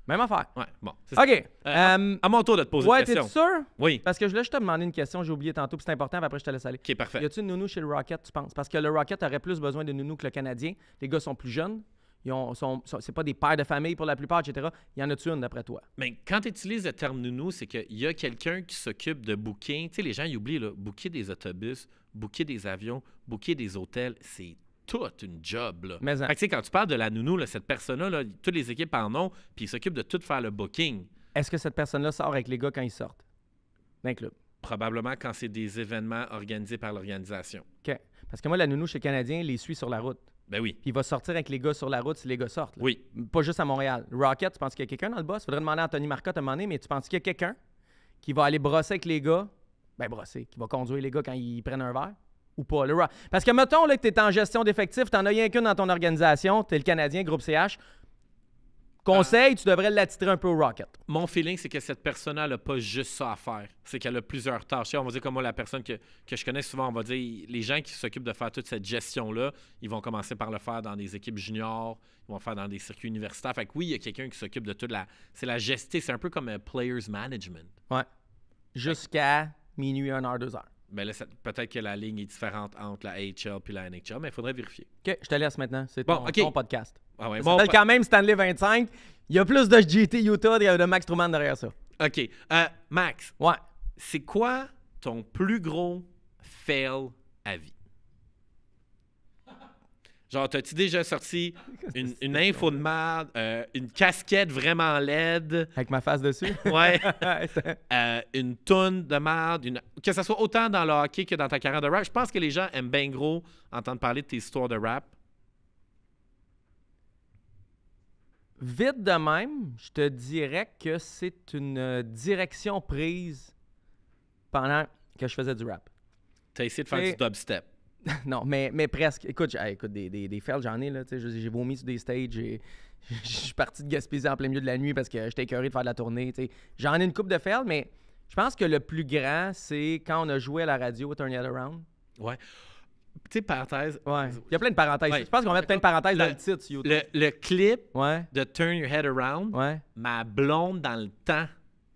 Même affaire. Ouais, bon. OK. Euh, euh, à mon tour de te poser une question. Ouais, t'es sûr? Oui. Parce que là, je te demandé une question, j'ai oublié tantôt, puis c'est important, après, je te laisse aller. OK, parfait. Y a-tu une nounou chez le Rocket, tu penses? Parce que le Rocket aurait plus besoin de nounou que le Canadien. Les gars sont plus jeunes. Ils ont, sont, c'est pas des pères de famille pour la plupart, etc. Il y en a-tu une d'après toi? Mais quand tu utilises le terme nounou, c'est qu'il y a quelqu'un qui s'occupe de booking. Tu sais, les gens, ils oublient, là, booker des autobus, booker des avions, booker des hôtels, c'est toute une job. Là. Mais quand tu parles de la nounou, cette personne-là, toutes les équipes en ont, puis ils s'occupent de tout faire le booking. Est-ce que cette personne-là sort avec les gars quand ils sortent d'un club? Probablement quand c'est des événements organisés par l'organisation. OK. Parce que moi, la nounou chez Canadien, les suit sur la route. Ben oui. Puis il va sortir avec les gars sur la route si les gars sortent. Oui. Pas juste à Montréal. Rocket, tu penses qu'il y a quelqu'un dans le boss? Faudrait demander à Anthony Marcotte un moment mais tu penses qu'il y a quelqu'un qui va aller brosser avec les gars? Ben brosser, qui va conduire les gars quand ils prennent un verre? ou pas. Le Parce que mettons là, que tu es en gestion d'effectifs, tu n'en as rien qu'une dans ton organisation, tu es le Canadien, groupe CH. Conseil, tu devrais l'attitrer un peu au Rocket. Mon feeling, c'est que cette personne-là n'a pas juste ça à faire. C'est qu'elle a plusieurs tâches. On va dire comme moi, la personne que, je connais souvent, on va dire les gens qui s'occupent de faire toute cette gestion-là, ils vont commencer par le faire dans des équipes juniors, ils vont faire dans des circuits universitaires. Fait que oui, il y a quelqu'un qui s'occupe de toute la. C'est la gestion. C'est un peu comme un euh, players management. Ouais. Jusqu'à minuit, 1 heure, 2 heures. Mais peut-être que la ligne est différente entre la HL et la NHL, mais il faudrait vérifier. OK, je te laisse maintenant. C'est ton, podcast. Ah ouais, bon, quand même Stanley 25. Il y a plus de JT Utah et de Max Truman derrière ça. OK. Euh, Max. Ouais. C'est quoi ton plus gros fail à vie? Genre, t'as-tu déjà sorti une, info de merde, euh, une casquette vraiment laide? Avec ma face dessus? Ouais. Euh, une tonne de merde. Que ce soit autant dans le hockey que dans ta carrière de rap. Je pense que les gens aiment bien gros entendre parler de tes histoires de rap. Vite de même, je te dirais que c'est une euh, direction prise pendant que je faisais du rap. T'as essayé de faire du dubstep. non, mais, presque. Écoute, écoute des, felds, j'en ai, là. J'ai vomi sur des stages. Je suis parti de gaspiller en plein milieu de la nuit parce que j'étais écœuré de faire de la tournée. J'en ai une coupe de felds, mais je pense que le plus grand, c'est quand on a joué à la radio Turn Your Head Around. Ouais. Petite parenthèse. Ouais. Il y a plein de parenthèses. Je pense qu'on va mettre plein de parenthèses dans le titre. Sur le, le, clip de Turn Your Head Around, ma blonde dans le temps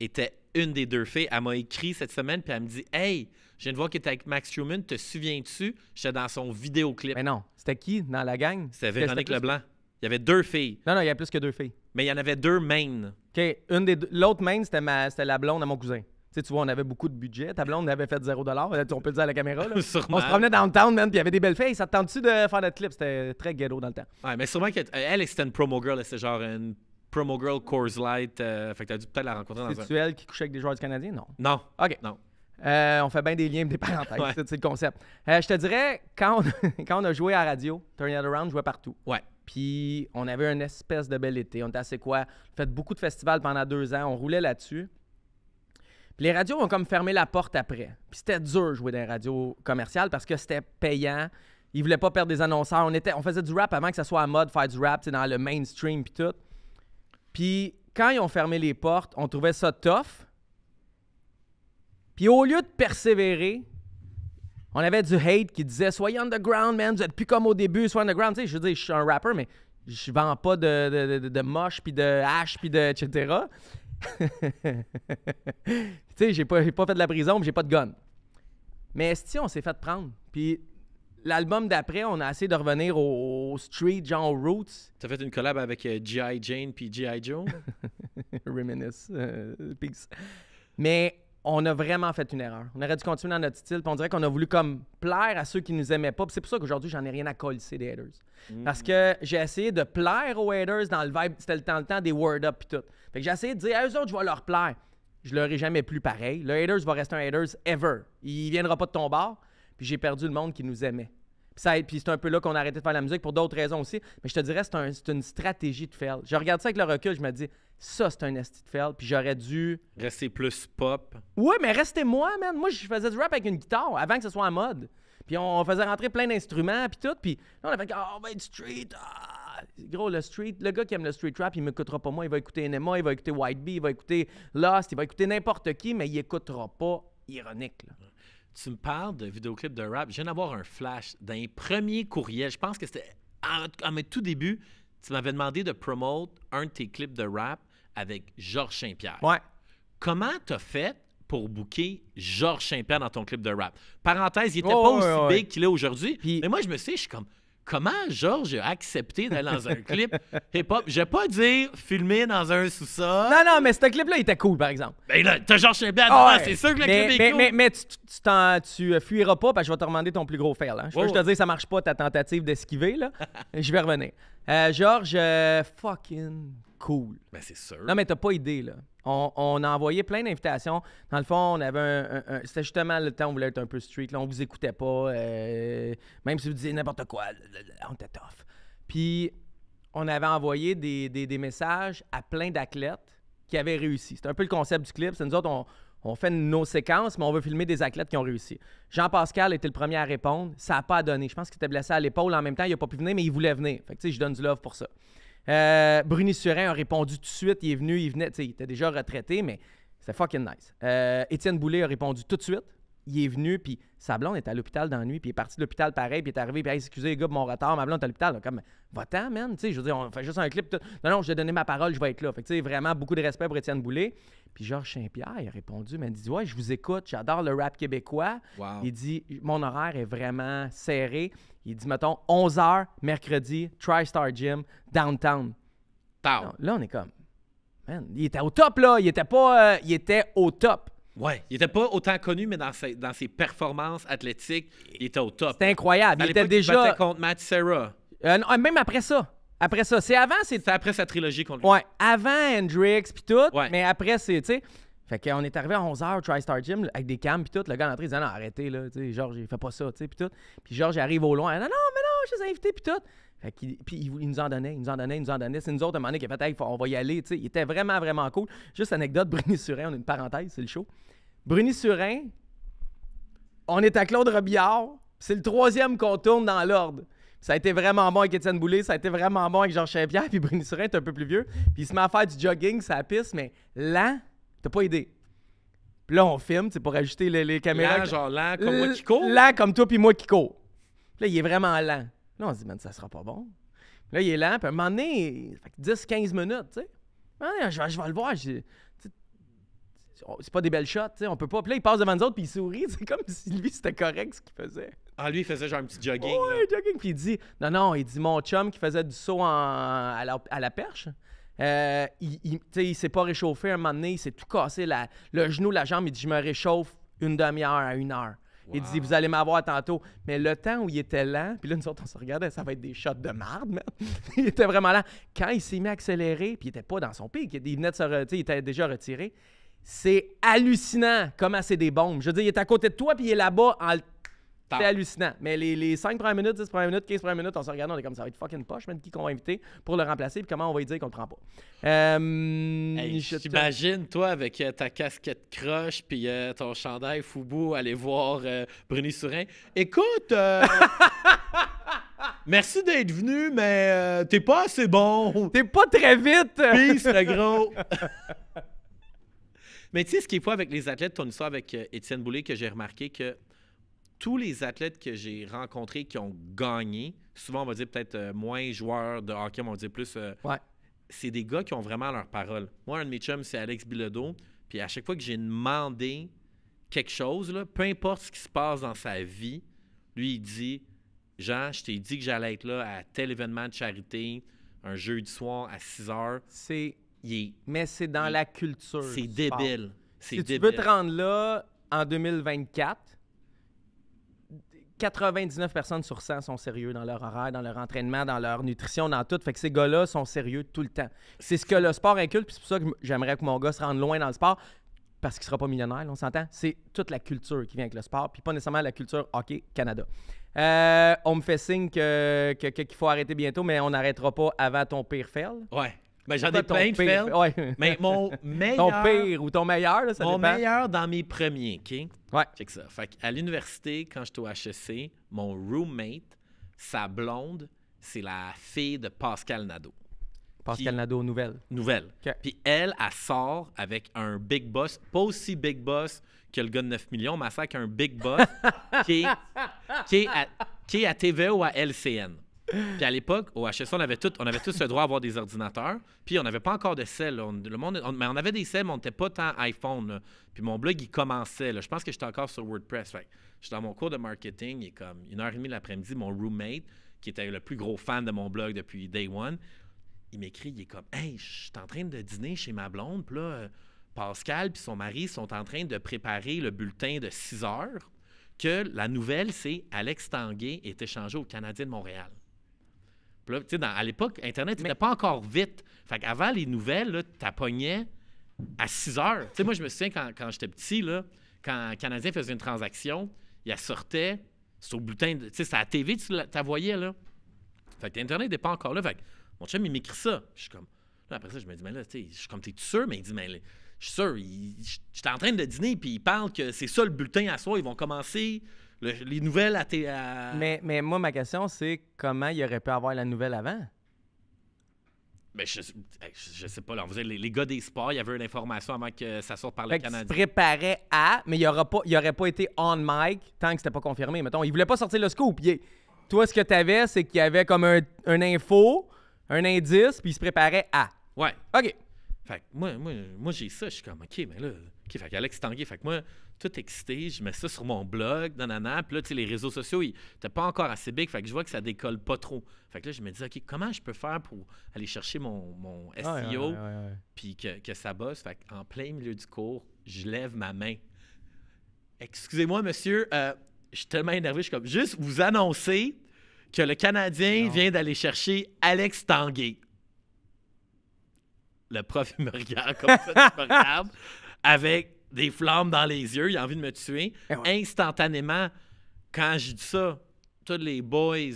était une des deux filles. Elle m'a écrit cette semaine, puis elle me dit Hey, je viens de voir était avec Max Schumann. Te souviens-tu? J'étais dans son vidéoclip. Mais non. C'était qui dans la gang? C'était Véronique Leblanc. Il y avait deux filles. Non, non, il y avait plus que deux filles. Mais il y en avait deux main. OK. Une des L'autre main, c'était, ma... c'était la blonde à mon cousin. tu vois, on avait beaucoup de budget. Ta blonde avait fait 0 euh, On peut le dire à la caméra. Là. on se promenait town, man, puis il y avait des belles filles. Ça te tente-tu de faire notre clip? C'était très ghetto dans le temps. Ouais, mais sûrement qu'elle, euh, c'était une promo girl. C'était genre une promo girl Coors Light. Euh, fait que t'as dû peut-être la rencontrer dans un... cest elle qui couchait avec des joueurs du Canadien? Non. Non. OK. Non. Euh, on fait bien des liens, des parenthèses. C'est le concept. Euh, je te dirais, quand on, quand on a joué à la radio, Turn It Around jouait partout. Ouais. Puis on avait une espèce de bel été. On était assez quoi? On fait beaucoup de festivals pendant deux ans. On roulait là-dessus. Puis les radios ont comme fermé la porte après. Puis c'était dur jouer dans les radios commerciales parce que c'était payant. Ils voulaient pas perdre des annonceurs. On, était, on faisait du rap avant que ça soit à mode faire du rap dans le mainstream puis tout. Puis quand ils ont fermé les portes, on trouvait ça tough. Puis au lieu de persévérer, on avait du hate qui disait Soyez underground, man, vous êtes plus comme au début, soyez underground. Tu sais, je veux dire, je suis un rapper, mais je vends pas de, de, de, de moche, puis de hache, puis de etc. tu sais, j'ai pas, pas fait de la prison, mais j'ai pas de gun. Mais si on s'est fait prendre. Puis l'album d'après, on a essayé de revenir au, street, genre roots. T'as fait une collab avec euh, G.I. Jane puis G.I. Joe? Reminisce. Euh, mais on a vraiment fait une erreur. On aurait dû continuer dans notre style, puis on dirait qu'on a voulu comme plaire à ceux qui nous aimaient pas. c'est pour ça qu'aujourd'hui, j'en ai rien à colisser des haters. Mm. Parce que j'ai essayé de plaire aux haters dans le vibe, c'était le temps, le temps des word up et tout. Fait que j'ai essayé de dire à eux autres, je vais leur plaire. Je leur ai jamais plus pareil. Le haters va rester un haters ever. Il viendra pas de ton bord. puis j'ai perdu le monde qui nous aimait. Puis c'est un peu là qu'on a arrêté de faire la musique pour d'autres raisons aussi. Mais je te dirais, c'est une stratégie de faire. Je regarde ça avec le recul, je me dis, ça, c'est un esti de felt, Puis j'aurais dû. Rester plus pop. Oui, mais restez moi, man. Moi, je faisais du rap avec une guitare avant que ce soit en mode. Puis on faisait rentrer plein d'instruments, puis tout. Puis là, on avait fait oh, ben, street. Ah! Gros, le street, le gars qui aime le street rap, il m'écoutera pas moi. Il va écouter NMA, il va écouter White Bee, il va écouter Lost, il va écouter n'importe qui, mais il écoutera pas ironique. tu me parles de vidéoclip de rap. Je viens d'avoir un flash d'un premier courriel. Je pense que c'était en mes tout début. Tu m'avais demandé de promote un de tes clips de rap avec Georges Saint-Pierre. Ouais. Comment t'as fait pour booker Georges Saint-Pierre dans ton clip de rap? Parenthèse, il était pas aussi big qu'il est aujourd'hui. Mais moi, je me suis je suis comme comment Georges a accepté d'aller dans un clip hip-hop? Je vais pas dire filmer dans un sous-sol. Non, non, mais ce clip-là, il était cool, par exemple. Ben là, t'as Georges Saint-Pierre ah c'est sûr que le clip mais, est cool. Mais, tu, tu, euh, fuiras pas parce que je vais te demander ton plus gros fail. là. Hein. Je peux oh. te dire, ça marche pas ta tentative d'esquiver, là. je vais revenir. Euh, Georges, euh, fucking cool. Ben, c'est sûr. Non, mais t'as pas idée, là. On, a envoyé plein d'invitations. Dans le fond, on avait un. c'était justement le temps où on voulait être un peu street. Là, on vous écoutait pas. Euh, même si vous disiez n'importe quoi, on était off. Puis, on avait envoyé des, des, messages à plein d'athlètes qui avaient réussi. C'est un peu le concept du clip. C'est nous autres, on, on fait nos séquences, mais on veut filmer des athlètes qui ont réussi. Jean-Pascal était le premier à répondre. Ça n'a pas donné. Je pense qu'il était blessé à l'épaule en même temps. Il n'a pas pu venir, mais il voulait venir. Fait que, je donne du love pour ça. Euh, Bruni Surin a répondu tout de suite. Il est venu, il venait, il était déjà retraité, mais c'est fucking nice. Euh, Étienne Boulet a répondu tout de suite il est venu, puis sa blonde est à l'hôpital dans la nuit, puis il est parti de l'hôpital pareil, puis il est arrivé, puis excusez les gars mon retard, ma blonde est à l'hôpital. Comme, va-t'en, man. je veux dire, on fait juste un clip. Non, non, je vais donner ma parole, je vais être là. Fait tu sais, vraiment beaucoup de respect pour Étienne Boulay. Puis Georges Saint-Pierre, il a répondu, mais il dit Ouais, je vous écoute, j'adore le rap québécois. Il dit Mon horaire est vraiment serré. Il dit Mettons, 11h, mercredi, TriStar Gym, downtown. là, on est comme Man, il était au top, là. Il était pas. Euh, il était au top. Ouais. Il n'était pas autant connu, mais dans ses, dans ses performances athlétiques, il était au top. C'était incroyable. il était déjà. contre Matt Sarah. Euh, même après ça. Après ça. C'est avant. C'est après sa trilogie contre Ouais. Avant Hendrix, puis tout. Mais après, c'est. Fait qu'on est arrivé à 11h, start Gym, avec des cams, puis tout. Le gars à il disait, non, arrêtez, là, tu sais, Georges, il fait pas ça, tu sais, puis tout. Puis Georges, il arrive au loin, non, non, mais non, je les invités, puis tout. Fait puis il, nous en donnait, il nous en donnait, il nous en donnait. C'est nous autres, à un moment donné, qui a fait, hey, on va y aller, tu sais. Il était vraiment, vraiment cool. Juste anecdote, Bruni Surin, on a une parenthèse, c'est le show. Bruni Surin, on est à Claude Robillard, c'est le troisième qu'on tourne dans l'ordre. Ça a été vraiment bon avec Étienne Boulay, ça a été vraiment bon avec Georges Chevrier, puis Bruni Surin est un peu plus vieux. Puis il se met à faire du jogging, ça pisse mais là, T'as pas aidé. Puis là, on filme, c'est pour ajouter les, caméras. Lent, genre lent, comme moi qui cours. Lent comme toi, puis moi qui cours. là, il est vraiment lent. Là, on se dit, mais ça sera pas bon. Puis là, il est lent, puis à un moment donné, 10-15 minutes, tu sais. Ah, je, vais le voir. Oh, c'est pas des belles shots, tu sais. On peut pas. Puis là, il passe devant nous autres, puis il sourit. C'est comme si lui, c'était correct ce qu'il faisait. Ah, lui, il faisait genre un petit jogging. Ouais, un jogging. Puis il dit, non, non, il dit, mon chum qui faisait du saut à la perche. Euh, il, ne s'est pas réchauffé un moment donné, il s'est tout cassé le genou, la jambe. Il dit Je me réchauffe une demi-heure à une heure. Il dit Vous allez m'avoir tantôt. Mais le temps où il était lent, puis là, nous autres, on se regardait, ça va être des shots de marde, il était vraiment lent. Quand il s'est mis à accélérer, puis il était pas dans son pic, il venait de se retirer, il était déjà retiré. C'est hallucinant comment c'est des bombes. Je veux dire, il est à côté de toi, puis il est là-bas en c'était hallucinant. Mais les, 5 premières minutes, 10 premières minutes, 15 premières minutes, on se regarde, on est comme ça va être fucking poche, mais qui qu'on va inviter pour le remplacer, puis comment on va lui dire qu'on le prend pas. Euh, toi, avec euh, ta casquette croche, puis euh, ton chandail Foubou, aller voir euh, Bruni Sourin. Écoute, merci d'être venu, mais t'es pas assez bon. T'es pas très vite. Peace, le gros. mais tu sais, ce qui est pas avec les athlètes, ton histoire avec Étienne Boulay, que j'ai remarqué que tous les athlètes que j'ai rencontrés qui ont gagné, souvent on va dire peut-être euh, moins joueurs de hockey, mais on va dire plus. Euh, c'est des gars qui ont vraiment leur parole. Moi, un de mes chums, c'est Alex Bilodeau. Puis à chaque fois que j'ai demandé quelque chose, peu importe ce qui se passe dans sa vie, lui, il dit Jean, je t'ai dit que j'allais être là à tel événement de charité, un jeudi soir à 6 heures. C'est. Mais c'est dans la culture. C'est débile. si tu veux te rendre là en 2024, 99 personnes sur 100 sont sérieux dans leur horaire, dans leur entraînement, dans leur nutrition, dans tout. Fait que ces gars-là sont sérieux tout le temps. C'est ce que le sport inculte, puis c'est pour ça que j'aimerais que mon gars se rende loin dans le sport parce qu'il sera pas millionnaire, on s'entend. C'est toute la culture qui vient avec le sport, puis pas nécessairement la culture hockey Canada. Euh, on me fait signe qu'il que, faut arrêter bientôt, mais on n'arrêtera pas avant ton pire fail. Ouais. Ben, j'en ai plein de Mais mon meilleur. Ton pire ou ton meilleur, Mon meilleur dans mes premiers, OK? Ouais. Check ça. à l'université, quand je suis au HEC, mon roommate, sa blonde, c'est la fille de Pascal Nadeau. Pascal Nado Nadeau, nouvelle. Nouvelle. Puis elle, elle sort avec un big boss, pas aussi big boss que le gars de 9 millions, mais elle sort avec un big boss qui, est, qui, à, qui ou à LCN. Puis à l'époque, au HS, on avait, tout, on avait tous le droit d'avoir des ordinateurs. Puis on n'avait pas encore de sel. le monde, mais on avait des sels, mais on n'était pas tant iPhone. Puis mon blog, il commençait. Je pense que j'étais encore sur WordPress. je suis dans mon cours de marketing et comme une heure et demie l'après-midi, mon roommate, qui était le plus gros fan de mon blog depuis day one, il m'écrit, il est comme Hey, je suis en train de dîner chez ma blonde. Puis là, euh, Pascal puis son mari sont en train de préparer le bulletin de 6 heures. Que la nouvelle, c'est Alex Tanguay est échangé au Canadien de Montréal là, tu sais, à l'époque, Internet n'était pas encore vite. Fait qu'avant les nouvelles, tu appognais à 6 heures. Tu sais, moi, je me souviens quand, quand j'étais petit, là, quand un Canadien faisait une transaction, il sortait sur le bulletin. Tu sais, c'est à la TV, tu la voyais, là. Fait que Internet n'était pas encore là. Fait que mon chum, il m'écrit ça. Je suis comme. après ça, je me dis, mais là, tu sais, je suis comme, t'es sûr? Mais il dit, mais je suis sûr, j'étais en train de dîner, puis il parle que c'est ça le bulletin à soi. Ils vont commencer les nouvelles à, Mais, mais moi, ma question, c'est comment il aurait pu avoir la nouvelle avant? Ben, je, ben, je, sais pas. Là, vous les, les, gars des sports, il y avait une information avant que ça sorte par le fait Canadien. se préparait à, mais il n'aurait pas, aurait pas été on mic tant que c'était pas confirmé. Mettons, il voulait pas sortir le scoop. toi, ce que tu avais, c'est qu'il y avait comme un, info, un indice, puis il se préparait à. Ouais. OK. Fait moi, moi, moi j'ai ça. Je suis comme, OK, mais là, OK, fait qu'Alex Tanguay, fait que moi, tout excité, je mets ça sur mon blog, nanana. Puis là, tu sais, les réseaux sociaux, ils pas encore assez big, fait que je vois que ça décolle pas trop. Fait que là, je me dis, OK, comment je peux faire pour aller chercher mon, SEO, puis que, que, ça bosse? Fait en plein milieu du cours, je lève ma main. Excusez-moi, monsieur, euh, je suis tellement énervé, je suis comme, juste vous annoncer que le Canadien vient d'aller chercher Alex Tanguay. Le prof, il me regarde comme ça, il me regarde, avec des flammes dans les yeux, il a envie de me tuer. Eh Instantanément, quand je dis ça, tous les boys,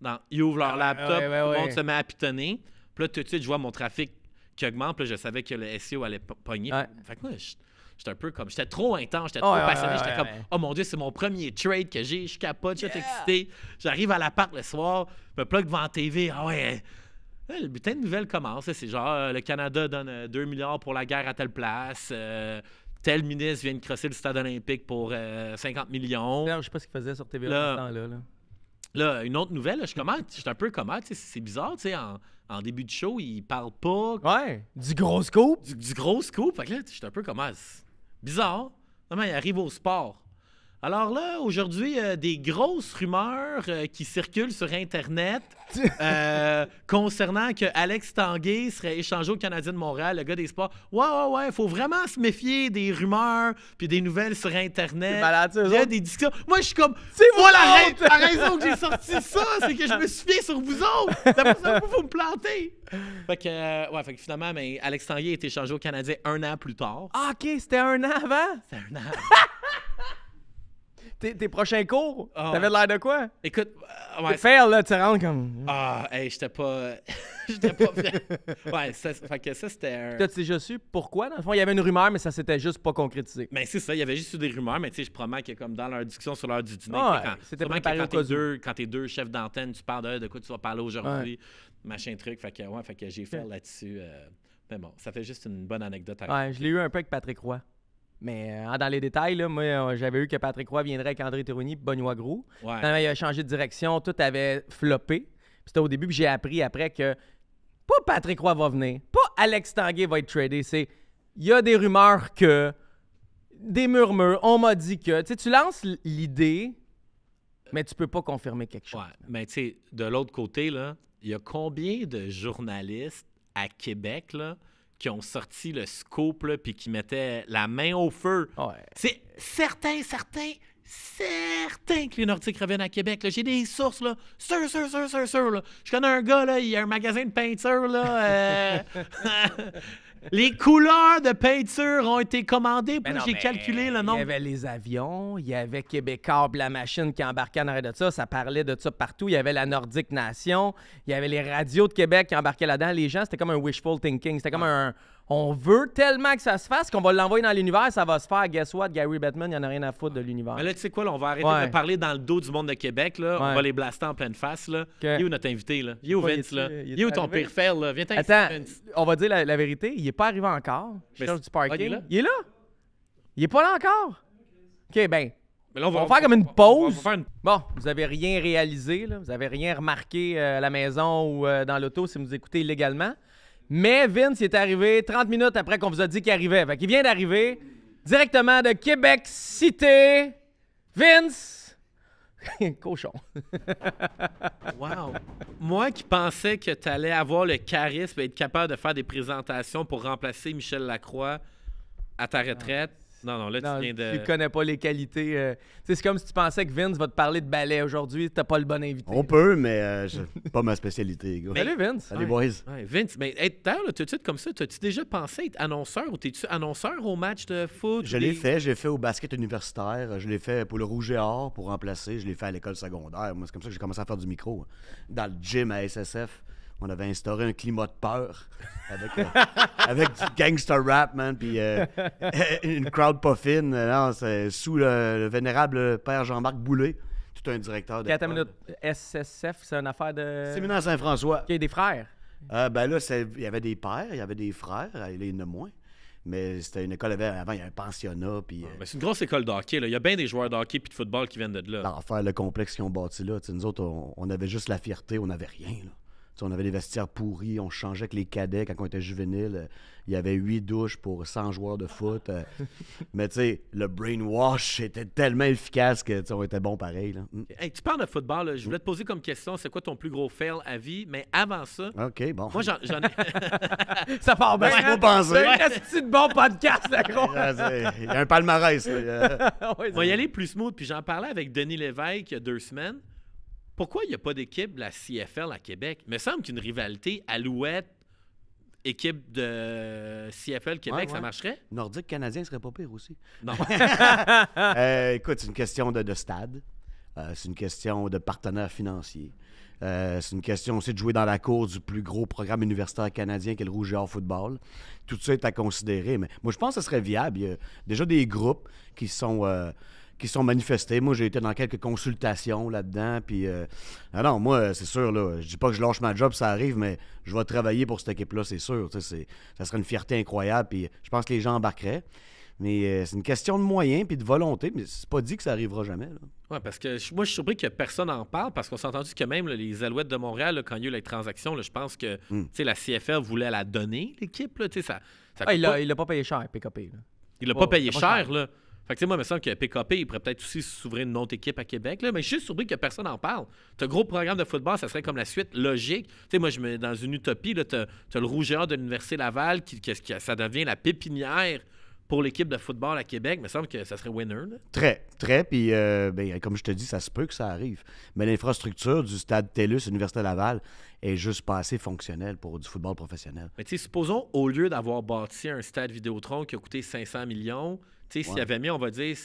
dans, ils ouvrent leur ah, laptop, tout le monde se met à pitonner. Puis là, tout de suite, je vois mon trafic qui augmente. Puis je savais que le SEO allait pogner. Fait que moi, j'étais un peu comme. J'étais trop intense, j'étais trop passionné. j'étais comme, oh mon Dieu, c'est mon premier trade que j'ai. Je capote, je suis excité. J'arrive à l'appart le soir, me plug devant la TV. Ah ouais. Euh, le butin de nouvelles commence. C'est genre, euh, le Canada donne 2 euh, milliards pour la guerre à telle place tel ministre vient de crosser le stade olympique pour 50 euh, millions. Je sais pas ce qu'il faisait sur TVA là, ce temps-là. une autre nouvelle, ah, je suis, un peu comment, ah, c'est bizarre, en, début de show, il parle pas. Ouais, du gros scoop. Du, gros je suis un peu ah, comment. Bizarre. il arrive au sport. Alors là, aujourd'hui, euh, des grosses rumeurs euh, qui circulent sur Internet euh, concernant que Alex Tanguay serait échangé au Canadien de Montréal, le gars des sports. Ouais, ouais, ouais, il faut vraiment se méfier des rumeurs puis des nouvelles sur Internet. Malade, Il y a des discussions. Moi, je suis comme. C'est moi la, raison que j'ai sorti ça, c'est que je me suis fié sur vous autres. D'après ça, vous me planter. Fait que, ouais, fait finalement, mais ben, Alex Tanguay est échangé au Canadien un an plus tard. Ah, ok, c'était un an avant? C'était un an avant. tes, prochains cours, ah t'avais l'air de quoi? Écoute, euh, ouais. Faire, là, tu rentres comme. Ah, hey, j'étais pas. j'étais pas ouais, ça, fait que ça, c'était un. tu déjà su pourquoi, dans le fond? Il y avait une rumeur, mais ça s'était juste pas concrétisé. Mais c'est ça, il y avait juste eu des rumeurs, mais tu sais, je promets que comme dans leur discussion sur l'heure du dîner, c'était quand, quand t'es deux, chefs d'antenne, tu parles de quoi tu vas parler aujourd'hui, machin truc. Fait que, ouais, fait que j'ai fait là-dessus. Euh, mais bon, ça fait juste une bonne anecdote à Ouais, je l'ai eu un peu avec Patrick Roy. Mais euh, dans les détails, moi, euh, j'avais eu que Patrick Roy viendrait avec André Thérouni et Benoît Gros. il a changé de direction, tout avait floppé. C'était au début, que j'ai appris après que pas Patrick Roy va venir, pas Alex Tanguay va être tradé. C'est il y a des rumeurs que, des murmures, on m'a dit que. Tu tu lances l'idée, mais tu peux pas confirmer quelque chose. Ouais, mais tu sais, de l'autre côté, il y a combien de journalistes à Québec, qui ont sorti le scope là, puis qui mettaient la main au feu. C'est certain, certain, certain que les Nordiques reviennent à Québec. J'ai des sources, là. Sûr, sûr, sûr, sûr, sûr. Je connais un gars, là, il a un magasin de peinture, là. Euh, les couleurs de peinture ont été commandées. Puis ben J'ai calculé le nombre. Il y avait les avions, il y avait Québécois, la machine qui embarquait en arrêt de ça. Ça parlait de ça partout. Il y avait la Nordique Nation, il y avait les radios de Québec qui embarquaient là-dedans. Les gens, c'était comme un wishful thinking. C'était comme un on veut tellement que ça se fasse qu'on va l'envoyer dans l'univers, ça va se faire. Guess what? Gary Batman, il n'y en a rien à foutre de l'univers. Mais là, tu sais quoi, on va arrêter de parler dans le dos du monde de Québec. Là. On va les blaster en pleine face. Là. Okay. où notre invité. Là. où Vince. Est là. Est où ton pire fail. Là. Viens Attends, on va dire la, vérité. Il n'est pas arrivé encore. Je du parking. Ah, il, est là? Il est pas là encore? OK, ben, on, va, faire comme une pause. Bon, vous avez rien réalisé, là. vous avez rien remarqué euh, à la maison ou euh, dans l'auto si vous écoutez illégalement. Mais Vince il est arrivé 30 minutes après qu'on vous a dit qu'il arrivait. Il vient d'arriver directement de Québec Cité. Vince! Cochon. wow. Moi qui pensais que tu allais avoir le charisme et être capable de faire des présentations pour remplacer Michel Lacroix à ta retraite, non, non, là, tu viens connais pas les qualités. Euh. C'est comme si tu pensais que Vince va te parler de ballet aujourd'hui, t'as pas le bon invité. On peut, mais n'est euh, pas ma spécialité, gars. Vince. Allez, Vince, mais être tout de suite comme ça, t'as-tu déjà pensé être annonceur ou t'es-tu annonceur au match de foot? Je l'ai fait, j'ai fait au basket universitaire, je l'ai fait pour le Rouge et Or pour remplacer, je l'ai fait à l'école secondaire. Moi, c'est comme ça que j'ai commencé à faire du micro. Hein, dans le gym à SSF on avait instauré un climat de peur avec, euh, du gangster rap, man, puis euh, une crowd pas fine. sous le, vénérable père Jean-Marc Boulet, tout un directeur de. minutes, SSF, c'est une affaire de. Séminaire Saint-François. Qui a des frères. Ah, ben là, il y avait des pères, il y avait des frères, il y en a moins. Mais c'était une école, avant, il y a un pensionnat. Puis, euh, c'est une grosse école d'hockey. Il y a bien des joueurs d'hockey puis de football qui viennent de là. L'affaire, le complexe qu'ils ont bâti là. Nous autres, on, on, avait juste la fierté, on n'avait rien. Là on avait des vestiaires pourris, on changeait avec les cadets quand on était juvénile. Euh, il y avait huit douches pour 100 joueurs de foot. Euh. Mais tu sais, le brainwash était tellement efficace que on était bon pareil. Mm. tu parles de football, je voulais mm. te poser comme question, c'est quoi ton plus gros fail à vie? Mais avant ça, OK, bon. Moi, j'en ai... ça part bien. Ouais, C'est un bon podcast, là, Il y a un palmarès. On va y aller plus smooth. Puis j'en parlais avec Denis Lévesque il y a deux semaines pourquoi il n'y a pas d'équipe de la CFL à Québec? Il me semble qu'une rivalité Alouette, équipe de CFL Québec, ça marcherait? Nordique canadien serait pas pire aussi. Non. Euh, écoute, c'est une question de, stade. Euh, c'est une question de partenaire financier. Euh, c'est une question aussi de jouer dans la cour du plus gros programme universitaire canadien qu'est le Rouge et Football. Tout ça est à considérer. Mais moi, je pense que ce serait viable. Il y a déjà des groupes qui sont qui sont manifestés. Moi, j'ai été dans quelques consultations là-dedans. Puis, euh, ah non, moi, c'est sûr, là, je dis pas que je lâche ma job, ça arrive, mais je vais travailler pour cette équipe-là, c'est sûr. Ça serait une fierté incroyable. Puis, je pense que les gens embarqueraient. Mais euh, c'est une question de moyens puis de volonté, mais c'est pas dit que ça arrivera jamais. Oui, parce que moi, je suis surpris que personne n'en parle parce qu'on s'est entendu que même les Alouettes de Montréal, quand il y a les transactions, je pense que hmm. la CFL voulait la donner, l'équipe. Ça, ça ah, il l'a pas... payé cher, PKP. Il l'a pas oh, payé cher, là. Fait que, tu moi, il me semble que PKP, il pourrait peut-être aussi s'ouvrir une autre équipe à Québec, mais je suis surpris que personne n'en parle. Tu gros programme de football, ça serait comme la suite logique. Tu sais, moi, je mets dans une utopie, tu le Rouge de l'Université Laval, qui, ça devient la pépinière pour l'équipe de football à Québec, il me semble que ça serait winner. Très, très. Puis, euh, ben, comme je te dis, ça se peut que ça arrive. Mais l'infrastructure du stade TELUS Université Laval est juste pas assez fonctionnelle pour du football professionnel. Mais tu supposons, au lieu d'avoir bâti un stade Vidéotron qui a coûté 500 millions, sais, s'il y avait mis, on va dire,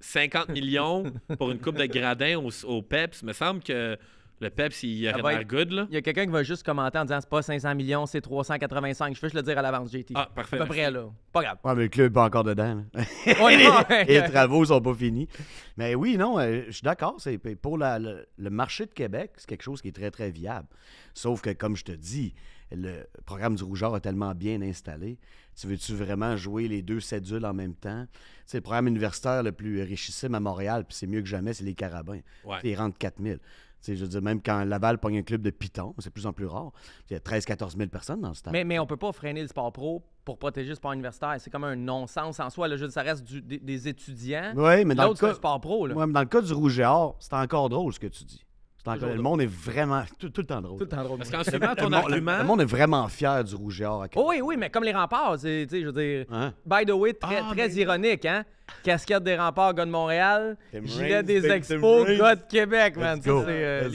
50 millions pour une coupe de gradins au, Peps, il me semble que le Peps, il aurait l'air good, là. Il y a quelqu'un qui va juste commenter en disant c'est pas 500 millions, c'est 385. Je peux juste le dire à l'avance, JT. Ah, parfait. À peu près, là. Pas grave. mais le club n'est pas encore dedans, les, les, travaux sont pas finis. Mais oui, non, euh, je suis d'accord. pour le, le marché de Québec, c'est quelque chose qui est très, très viable. Sauf que, comme je te dis, le programme du Rougeur est tellement bien installé tu veux-tu vraiment jouer les deux cédules en même temps? C'est le programme universitaire le plus richissime à Montréal, puis c'est mieux que jamais, c'est les Carabins. Ils rentrent 4 000. je veux même quand Laval pogne un club de Python, c'est de plus en plus rare. Il y a 13-14 000 personnes dans ce stade. Mais, mais on peut pas freiner le sport pro pour protéger le sport universitaire. C'est comme un non-sens en soi. Le jeu ça reste des, étudiants. Oui, mais dans le, cas, sport pro, dans le cas du Rouge et Or, c'est encore drôle ce que tu dis le monde est vraiment tout, le temps drôle. Tout le temps drôle. Parce qu'en suivant ton argument. Monde, le, monde est vraiment fier du rouge et or. Oh oui, oui, mais comme les remparts, tu sais, je veux dire. Hein? By the way, ah, très, très ben ironique, hein? casquette des Remparts, gars de Montréal. Gilet des Expos, gars de Québec, man. c'est euh,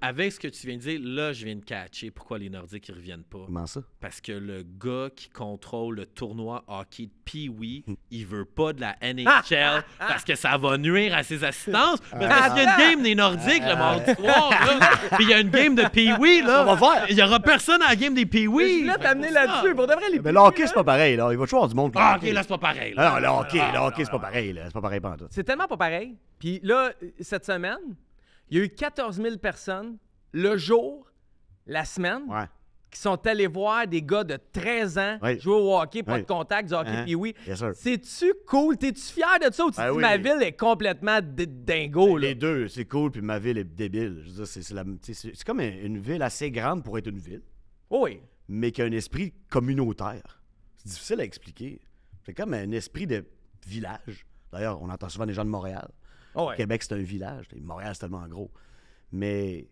Avec ce que tu viens de dire, là, je viens de catcher pourquoi les Nordiques ils reviennent pas. Comment ça? Parce que le gars qui contrôle le tournoi hockey de Pee-Wee, il veut pas de la NHL ah, ah, ah, parce que ça va nuire à ses assistances. Parce qu'il y a une game des Nordiques le mardi soir, Puis il y a une game de Pee-Wee, là. On va faire. Il y aura personne à la game des Pee-Wee. là t'amener là-dessus. Pour de vrai, Mais le hockey, c'est pas pareil, là. Il va toujours avoir du monde. Ah, ok, là, c'est pas pareil. Non, le hockey, c'est pas ah pareil, là. C'est pas pareil pendant tout. C'est tellement pas pareil. Puis là, cette semaine, il y a eu 14 000 personnes le jour, la semaine, qui sont allées voir des gars de 13 ans jouer au hockey, pas de contact, du hockey, hein? oui. C'est-tu cool? T'es-tu fier de ça ou tu ben ma ville est complètement dingo, ben, là? Les deux, c'est cool, puis ma ville est débile. Je veux c'est, comme une ville assez grande pour être une ville, oh Oui. mais qui a un esprit communautaire. C'est difficile à expliquer. C'est comme un esprit de village. D'ailleurs, on entend souvent des gens de Montréal. Oh, Québec, c'est un village. Montréal, c'est tellement gros. Mais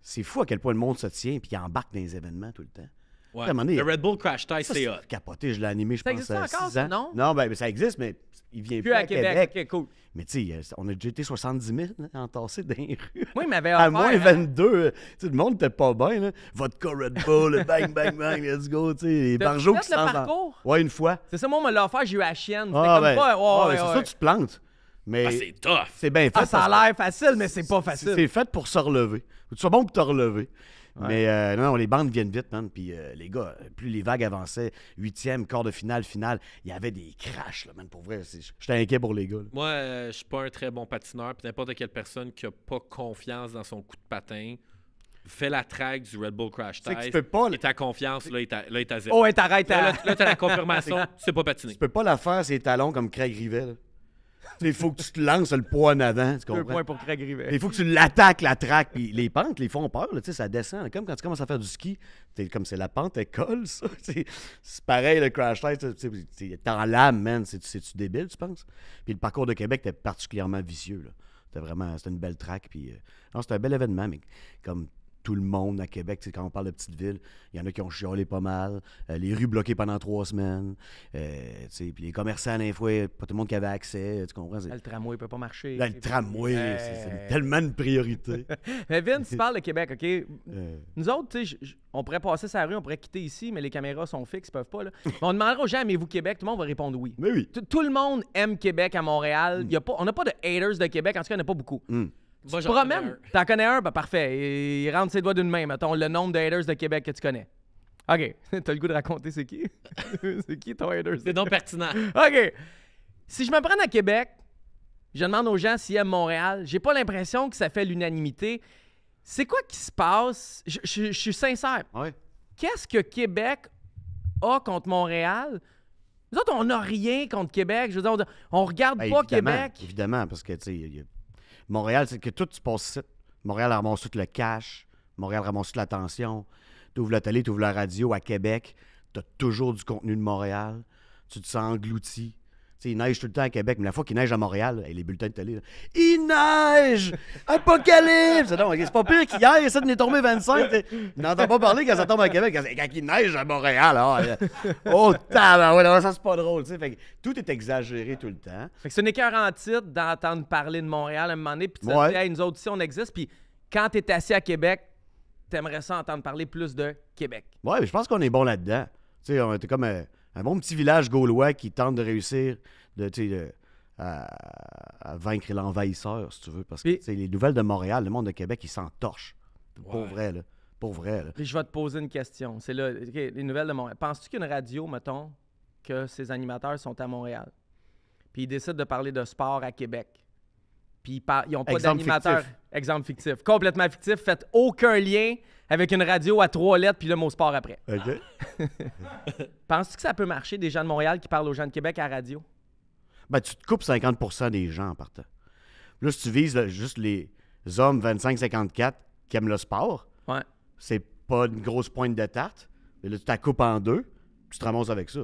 c'est fou à quel point le monde se tient et embarque dans les événements tout le temps. Ouais. le Red Bull Crash ça c'est capoté, je l'ai animé, je ça pense, à Non? non, ben, ben, ça existe, mais il vient plus, à, Québec. cool. Mais tu sais, euh, on a déjà été 70 000 hein, entassés dans les rues. il m'avait offert. À moins 22. Hein. Euh, Tout le monde n'était pas bien. Là. Votre Red Bull, bang, bang, bang, let's go. Tu sais, les barjots qui le parcours? Ouais, une fois. C'est ça, moi, on me l'a offert, j'ai eu à la chienne. Ah, ouais, ah, c'est ça, tu te plantes. Mais ah, c'est tough. C'est bien ah, fait. ça a l'air facile, mais c'est pas facile. C'est fait pour se relever. Tu sois bon pour te relever. Mais euh, non, les bandes viennent vite, man. Puis euh, les gars, plus les vagues avançaient, huitième, quart de finale, finale, il y avait des crashs, man. Pour vrai, j'étais inquiet pour les gars. Moi, euh, je suis pas un très bon patineur. Puis n'importe quelle personne qui a pas confiance dans son coup de patin, fait la traque du Red Bull Crash Test. Tu peux pas. Et ta confiance, là, il est à zéro. Oh, et t'arrêtes. Là, t'as la confirmation, c'est pas patiner. Tu peux pas la faire, ses talons comme Craig Rivet. Il faut que tu te lances le poids en avant. Tu comprends? pour Il faut que tu l'attaques, la traque. les pentes, les font peur. ça descend. Comme quand tu commences à faire du ski, es, comme c'est la pente, elle colle. C'est pareil, le crash test. T'es en lame, man. C'est-tu débile, tu penses? Puis le parcours de Québec était particulièrement vicieux. C'était vraiment c'était une belle traque. Puis, euh, c'était un bel événement. Mais comme tout le monde à Québec. quand on parle de petites villes, il y en a qui ont chialé pas mal. Euh, les rues bloquées pendant trois semaines. Euh, les commerçants, à l'info, pas tout le monde qui avait accès. Ah, le tramway ne peut pas marcher. Ben, le tramway, c'est tellement une priorité. mais Vince, tu parles de Québec, OK? Euh. Nous autres, on pourrait passer sa rue, on pourrait quitter ici, mais les caméras sont fixes, ils peuvent pas. on demandera aux gens, aimez-vous Québec? Tout le monde va répondre oui. Mais oui. Tout le monde aime Québec à Montréal. Mm. on n'a pas de haters de Québec. En tout cas, il n'y en a pas beaucoup. Mm même tu te t'en connais un, ben parfait. Il rentre ses doigts d'une main, attends le nombre de haters de Québec que tu connais. OK. T'as le goût de raconter c'est qui? c'est qui ton haters? C'est donc pertinent. OK. Si je me prends à Québec, je demande aux gens s'ils aiment Montréal. J'ai pas l'impression que ça fait l'unanimité. C'est quoi qui se passe? Je, suis sincère. Qu'est-ce que Québec a contre Montréal? Nous autres, on n'a rien contre Québec. Je on, regarde ben, pas Québec. Évidemment, parce que, tu sais, Montréal, c'est que tout se passe Montréal ramasse tout le cash. Montréal ramasse toute l'attention. Tu ouvres la télé, tu ouvres la radio à Québec. Tu as toujours du contenu de Montréal. Tu te sens englouti il neige tout le temps à Québec, mais la fois qu'il neige à Montréal, les bulletins de télé, il neige! Apocalypse! c'est pas pire qu'hier, ça essaie de tomber 25. N'entends pas parler quand ça tombe à Québec. Quand il neige à Montréal, ah, oh, oh tab, ça c'est pas drôle. tout est exagéré tout le temps. c'est une écœur en titre d'entendre parler de Montréal à un moment donné, puis tu ouais. nous autres ici, on existe. Puis quand t'es assis à Québec, t'aimerais ça entendre parler plus de Québec. Oui, mais je pense qu'on est bon là-dedans. Tu sais, on était comme. Euh, un bon petit village gaulois qui tente de réussir de, à, vaincre l'envahisseur, si tu veux. Parce que c'est les nouvelles de Montréal, le monde de Québec, il s'entorche. pauvre Pour vrai, là. Pour vrai, là. je vais te poser une question. C'est là, les nouvelles de Montréal. Penses-tu qu'une radio, mettons, que ses animateurs sont à Montréal, puis ils décident de parler de sport à Québec, puis ils n'ont pas d'animateur. Exemple fictif. Complètement fictif. Faites aucun lien avec une radio à trois lettres puis le mot sport après. OK. Ah. Penses-tu que ça peut marcher des gens de Montréal qui parlent aux gens de Québec à radio? Ben, tu te coupes 50 des gens en partant. Là, si tu vises juste les hommes 25-54 qui aiment le sport, ouais. c'est pas une grosse pointe de tarte. Mais là, tu la coupes en deux, tu te ramasses avec ça.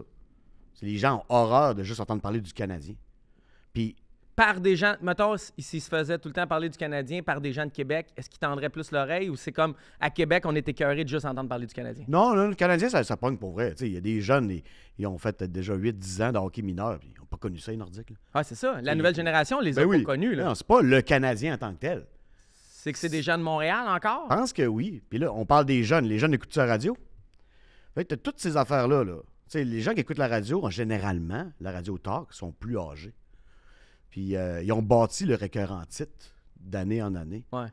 Les gens ont horreur de juste entendre parler du Canadien. Puis par des gens, mettons, s'il se faisait tout le temps parler du Canadien par des gens de Québec, est-ce qu'il tendrait plus l'oreille ou c'est comme à Québec, on était écœuré de juste entendre parler du Canadien? Non, le Canadien, ça, ça pogne pour vrai. Il y a des jeunes, ils, ont fait déjà 8-10 ans de hockey mineur, ils n'ont pas connu ça, les Nordiques. Ah, c'est ça. La nouvelle génération, les a ben pas connus. Là. Non, c'est pas le Canadien en tant que tel. C'est que c'est des jeunes de Montréal encore? Je pense que oui. Puis là, on parle des jeunes. Les jeunes écoutent ça radio. Fait as toutes ces affaires-là. Là. les gens qui écoutent la radio, généralement, la radio talk, sont plus âgés. Puis euh, ils ont bâti le récurrent titre d'année en année. Ouais.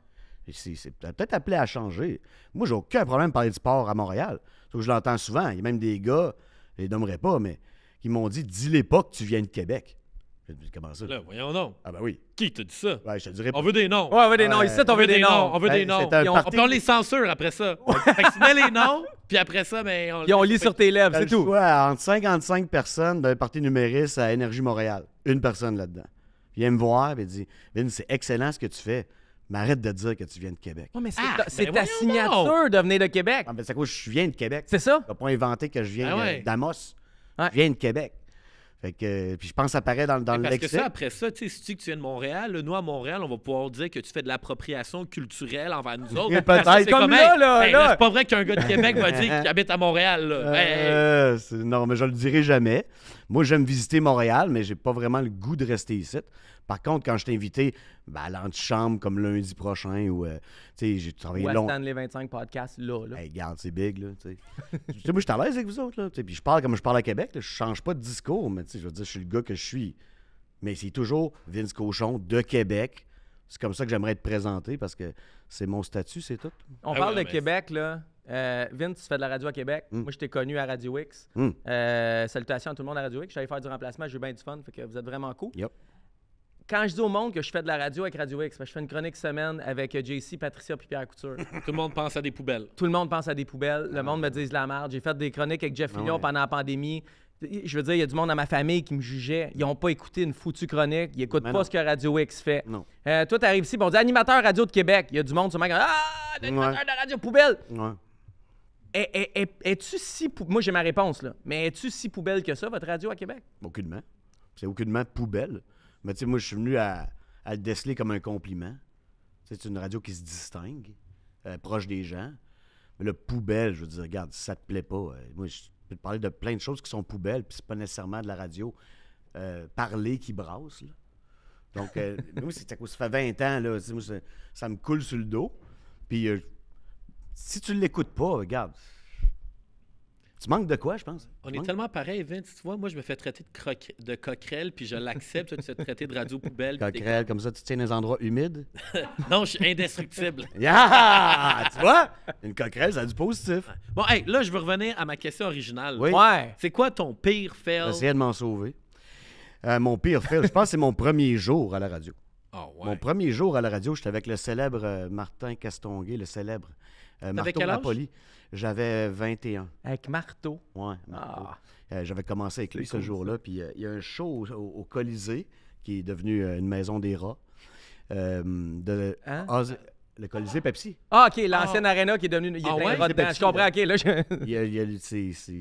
C'est peut-être appelé à changer. Moi, j'ai aucun problème de parler du sport à Montréal. que je l'entends souvent. Il y a même des gars, je les nommerai pas, mais qui m'ont dit Dis-les pas que tu viens de Québec. Comment ça? Là, voyons donc. Ah ben oui. Qui t'a dit ça? je te dirais On veut des noms. Ouais, on veut des noms. Ici, on, veut des, noms. On veut ben, des noms. On, on, les censure après ça. fait que tu mets les noms, puis après ça, ben, on... lit sur tes lèvres, c'est tout. Ouais, entre 55 personnes d'un parti numériste à Énergie Montréal. Une personne là-dedans vient me voir et dit Vin, c'est excellent ce que tu fais. Mais arrête de dire que tu viens de Québec. non mais c'est ah, ta, ben signature de venir de Québec. Ah, ben, c'est quoi, je viens de Québec. C'est ça. Tu pas inventé que je viens ah euh, d'Amos. Je viens de Québec. Fait que, euh, puis je pense que ça paraît dans, dans le Parce que ça, après ça, tu sais, si tu que tu viens de Montréal, nous, à Montréal, on va pouvoir dire que tu fais de l'appropriation culturelle envers nous autres. peut-être, comme, là, là, C'est pas vrai qu'un gars de Québec va dire qu'il habite à Montréal, euh, non, mais je le dirai jamais. Moi, j'aime visiter Montréal, mais j'ai pas vraiment le goût de rester ici. Par contre, quand je t'ai invité ben, à l'antichambre comme lundi prochain, où euh, j'ai travaillé Ou long. les 25 podcasts, là. là. garde, c'est big, là. moi, je suis à l'aise avec vous autres, là. Puis je parle comme je parle à Québec, je change pas de discours, mais je veux dire, je suis le gars que je suis. Mais c'est toujours Vince Cochon de Québec. C'est comme ça que j'aimerais te présenter, parce que c'est mon statut, c'est tout. On ah parle de Québec, là. Euh, Vince, tu fais de la radio à Québec. Hmm. Moi, je t'ai connu à Radio X. Hmm. Euh, salutations à tout le monde à Radio X. J'allais faire du remplacement, j'ai eu bien du fun. que vous êtes vraiment cool. Yep quand je dis au monde que je fais de la radio avec Radio X, je fais une chronique semaine avec euh, JC, Patricia et Pierre Couture. Tout le monde pense à des poubelles. Tout le monde pense à des poubelles. Le monde me dit la merde. J'ai fait des chroniques avec Jeff ah Fillion pendant la pandémie. Je veux dire, il y a du monde dans ma famille qui me jugeait. Ils n'ont pas écouté une foutue chronique. Ils n'écoutent pas ce que Radio X fait. Non. Euh, toi, arrives ici, bon, on dit animateur radio de Québec. Il y a du monde m'as qui Ah, animateur de radio poubelle. Ouais. Es-tu si Moi, j'ai ma réponse, là. Mais es-tu si poubelle que ça, votre radio à Québec? Aucunement. C'est aucunement poubelle. Mais tu sais, moi, je suis venu à, le déceler comme un compliment. C'est une radio qui se distingue, euh, proche des gens. Mais le poubelle, je veux dire, regarde, ça te plaît pas. Euh, moi, je peux te parler de plein de choses qui sont poubelles, puis c'est pas nécessairement de la radio euh, parler qui brasse. Donc, moi, ça fait 20 ans, ça, ça, me coule sur le dos. Puis, si tu l'écoutes pas, regarde, tu manques de quoi, je pense? On est tellement pareil, Vince. Tu vois, moi, je me fais traiter de, croque... de coquerelle, puis je l'accepte. Toi, tu te fais traiter de radio poubelle. Coquerelle, comme ça, tu tiens les endroits humides? non, je suis indestructible. tu vois? Une coquerelle, ça a du positif. Bon, hey, là, je veux revenir à ma question originale. Oui. Ouais. C'est quoi ton pire fail? J'essayais de m'en sauver. Euh, mon pire fail, je pense que c'est mon premier jour à la radio. Oh, ouais. Mon premier jour à la radio, j'étais avec le célèbre euh, Martin Castonguay, le célèbre euh, Martin Napoli. J'avais 21. Avec Marteau? Oui, ah. euh, J'avais commencé avec lui ce jour-là. Puis euh, il y a un show au, Colisée, qui est devenu euh, une maison des rats. hein? Le Colisée Pepsi. Ah, OK, l'ancienne ah. arena qui est devenue. Il ah, ouais? Je comprends, OK. Là, je... il y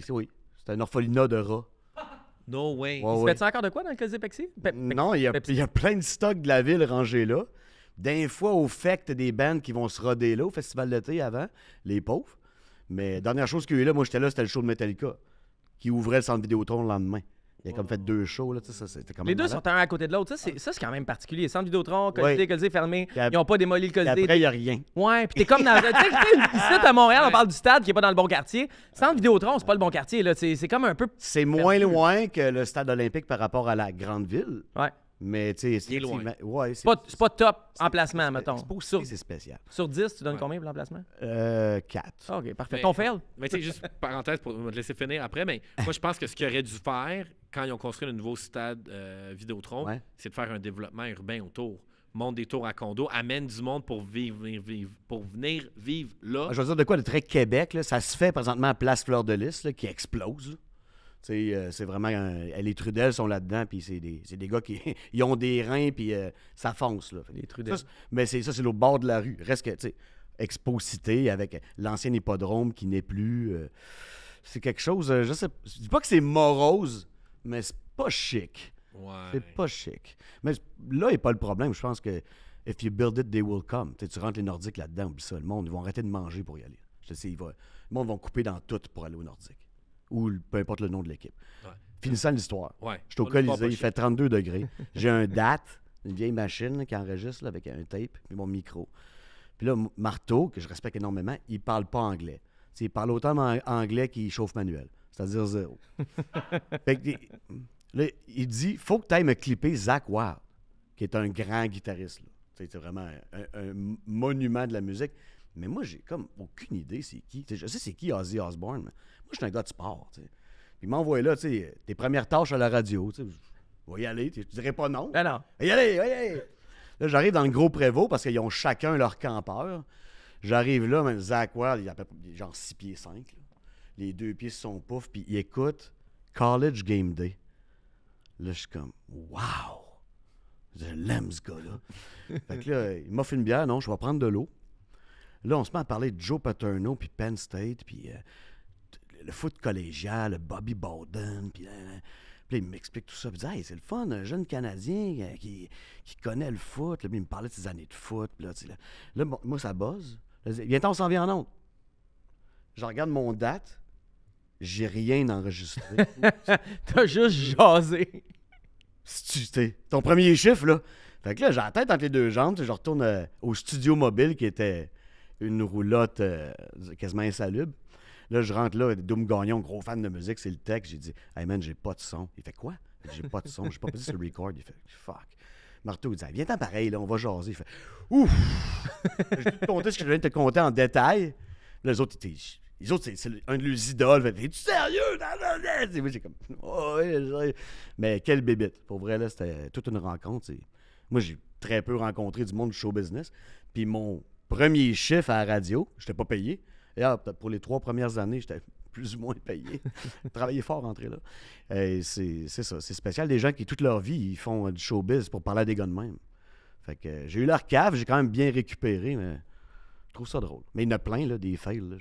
a, oui, c'est un orphelinat de rats. No way. Tu fais encore de quoi dans le Colisée Pepsi? non, il y, a, il y, a, plein de stocks de la ville rangés là. D'un fois, au fait, des bandes qui vont se roder là au festival d'été avant, les pauvres. Mais dernière chose qu'il y a eu là, moi j'étais là, c'était le show de Metallica qui ouvrait le centre Vidéotron le lendemain. Il a comme fait deux shows, là, ça, c'était quand même Les deux sont un à côté de l'autre, ça, c'est, ça, c'est quand même particulier. Centre Vidéotron, Colisée, Colisée fermé, ils n'ont pas démoli le Colisée. après, il n'y a rien. Ouais, puis t'es comme dans... tu sais, à Montréal, on parle du stade qui n'est pas dans le bon quartier. Centre Vidéotron, c'est pas le bon quartier, là, c'est, comme un peu... C'est moins loin que le stade olympique par rapport à la grande ville. Ouais. Mais tu sais, c'est ouais, c'est pas, top emplacement, mettons. C'est c'est spécial. Sur 10, tu donnes combien pour l'emplacement euh, 4. Ah, OK, parfait. Ton fail Mais tu sais, juste parenthèse pour me laisser finir après, mais moi, je pense que ce qu'ils auraient dû faire quand ils ont construit le nouveau stade euh, Vidéotron, c'est de faire un développement urbain autour. Monte des tours à condo, amène du monde pour vivre, pour venir vivre là. Ah, je veux dire de quoi le très Québec, là, ça se fait présentement à Place Fleur de Lys, qui explose. Euh, c'est vraiment. Les Trudels sont là-dedans, puis c'est des, des, gars qui ils ont des reins, puis euh, ça fonce. Là. mais ça, c'est le bord de la rue. Reste que, tu sais, exposité avec l'ancien hippodrome qui n'est plus. Euh, c'est quelque chose. je sais dis pas que c'est morose, mais c'est pas chic. C'est pas chic. Mais là, il a pas le problème. Je pense que if you build it, they will come. tu rentres les Nordiques là-dedans, ça. Le monde, ils vont arrêter de manger pour y aller. Je sais, ils vont, le monde va couper dans tout pour aller aux Nordiques ou peu importe le nom de l'équipe. Finissant l'histoire. Je suis au il fait 32 degrés. J'ai un DAT, une vieille machine qui enregistre avec un tape, et mon micro. Puis là, Marteau, que je respecte énormément, il parle pas anglais. il parle autant anglais qu'il chauffe manuel, c'est-à-dire zéro. fait que, là, il dit faut que tu ailles me clipper Zach Ward, qui est un grand guitariste. C'est vraiment un, monument de la musique. Mais moi, j'ai comme aucune idée c'est qui. je sais c'est qui Ozzy Osbourne, moi, je suis un gars de sport. sais. Puis m'envoie là, tu sais, tes premières tâches à la radio. Tu va y aller. Je dirais pas non. Ben non. y aller, y aller. Là, j'arrive dans le gros prévôt parce qu'ils ont chacun leur campeur. J'arrive là, Zach Ward, il a genre 6 pieds 5. Les deux pieds sont pouf, puis il écoute College Game Day. Là, je suis comme, wow! Je l'aime, ce gars-là. fait que là, il m'offre une bière. Non, je vais prendre de l'eau. Là, on se met à parler de Joe Paterno, puis Penn State, puis euh, le foot collégial, Bobby Bowden, puis... Euh, il m'explique tout ça. Puis il c'est le fun, un jeune Canadien euh, qui, connaît le foot. puis il me parlait de ses années de foot. Puis là, moi, ça buzz. Bientôt, on s'en vient en autre, Je regarde mon date. J'ai rien enregistré. T'as juste jasé. ton premier chiffre, là. Fait que là, j'ai la tête entre les deux jambes. Je retourne euh, au studio mobile qui était une roulotte quasiment insalubre. Là, je rentre là, Doom Gagnon, gros fan de musique, c'est le texte. J'ai dit, hey man, j'ai pas de son. Il fait quoi? J'ai pas de son, j'ai pas posé sur le record. Il fait, fuck. Marteau, il dit, viens t'en pareil, là, on va jaser. Il fait, ouf! j'ai te compter ce que je viens de te compter en détail. les autres, ils les autres, c'est un de leurs idoles. Fait, es-tu sérieux? Non, moi, j'ai comme, oh, Mais quelle bébite. Pour vrai, là, c'était toute une rencontre. Moi, j'ai très peu rencontré du monde du show business. Puis mon premier chiffre à la radio, je pas payé. Ah, pour les trois premières années, j'étais plus ou moins payé. Travailler fort, rentrer là. c'est ça, c'est spécial. Des gens qui, toute leur vie, ils font euh, du showbiz pour parler à des gars de même. Fait que euh, j'ai eu leur cave, j'ai quand même bien récupéré, mais je trouve ça drôle. Mais il y en a plein, là, des fails, là,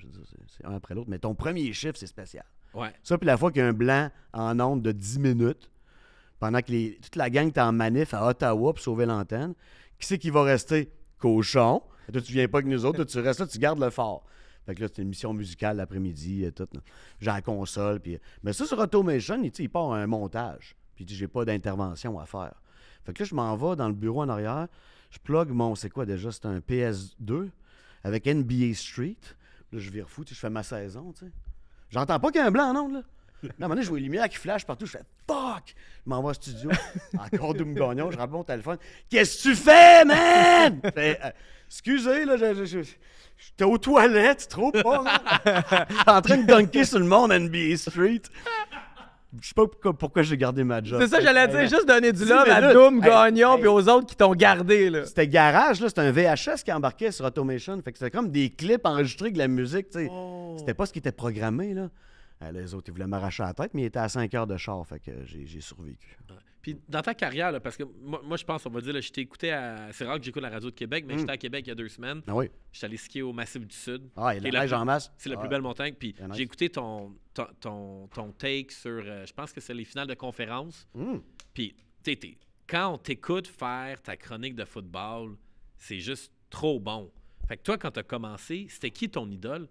c'est un après l'autre. Mais ton premier chiffre, c'est spécial. Ouais. Ça, puis la fois qu'il y a un blanc en onde de 10 minutes, pendant que les, toute la gang est en manif à Ottawa pour sauver l'antenne, qui c'est qui va rester? Cochon. Toi, tu viens pas avec nous autres, toi, tu restes là, tu gardes le fort. Fait que là, c'est une mission musicale l'après-midi et euh, tout. J'ai la console. Puis... Mais ça, sur Automation, il, il part un montage. Puis j'ai pas d'intervention à faire. Fait que là, je m'en vais dans le bureau en arrière. Je plug mon, c'est quoi déjà? C'est un PS2 avec NBA Street. Là, je vire fou, je fais ma saison, tu sais. J'entends pas qu'il y a un blanc, non, là à un moment donné, je vois les lumières qui flashent partout. Je fais fuck! Je m'en au studio. Encore Doom Gagnon, je rappelle mon téléphone. Qu'est-ce que tu fais, man? Euh, excusez, là, je, J'étais aux toilettes, trop pas. en train de dunker sur le monde NBA Street. Je sais pas pourquoi, j'ai gardé ma job. C'est ça, j'allais dire, juste donner du love à Doom, Gagnon, puis aux autres qui t'ont gardé. Là. C'était garage, là, c'était un VHS qui embarquait sur Automation. Fait que c'était comme des clips enregistrés de la musique, tu sais. Oh. C'était pas ce qui était programmé, là. Euh, les autres, ils voulaient m'arracher la tête, mais il était à 5 heures de char, fait que j'ai survécu. Puis dans ta carrière, parce que moi, je pense, on va dire, je t'ai écouté à. C'est rare que j'écoute la radio de Québec, mais hmm. j'étais à Québec il y a deux semaines. Ah oui. J'étais allé skier au Massif du Sud. Ah, et là, masse. C'est la plus ah. belle montagne. Puis j'ai écouté ton, ton, ton, take sur. Euh, je pense que c'est les finales de conférence. Hmm. Puis, quand on t'écoute faire ta chronique de football, c'est juste trop bon. Fait que toi, quand tu as commencé, c'était qui ton idole?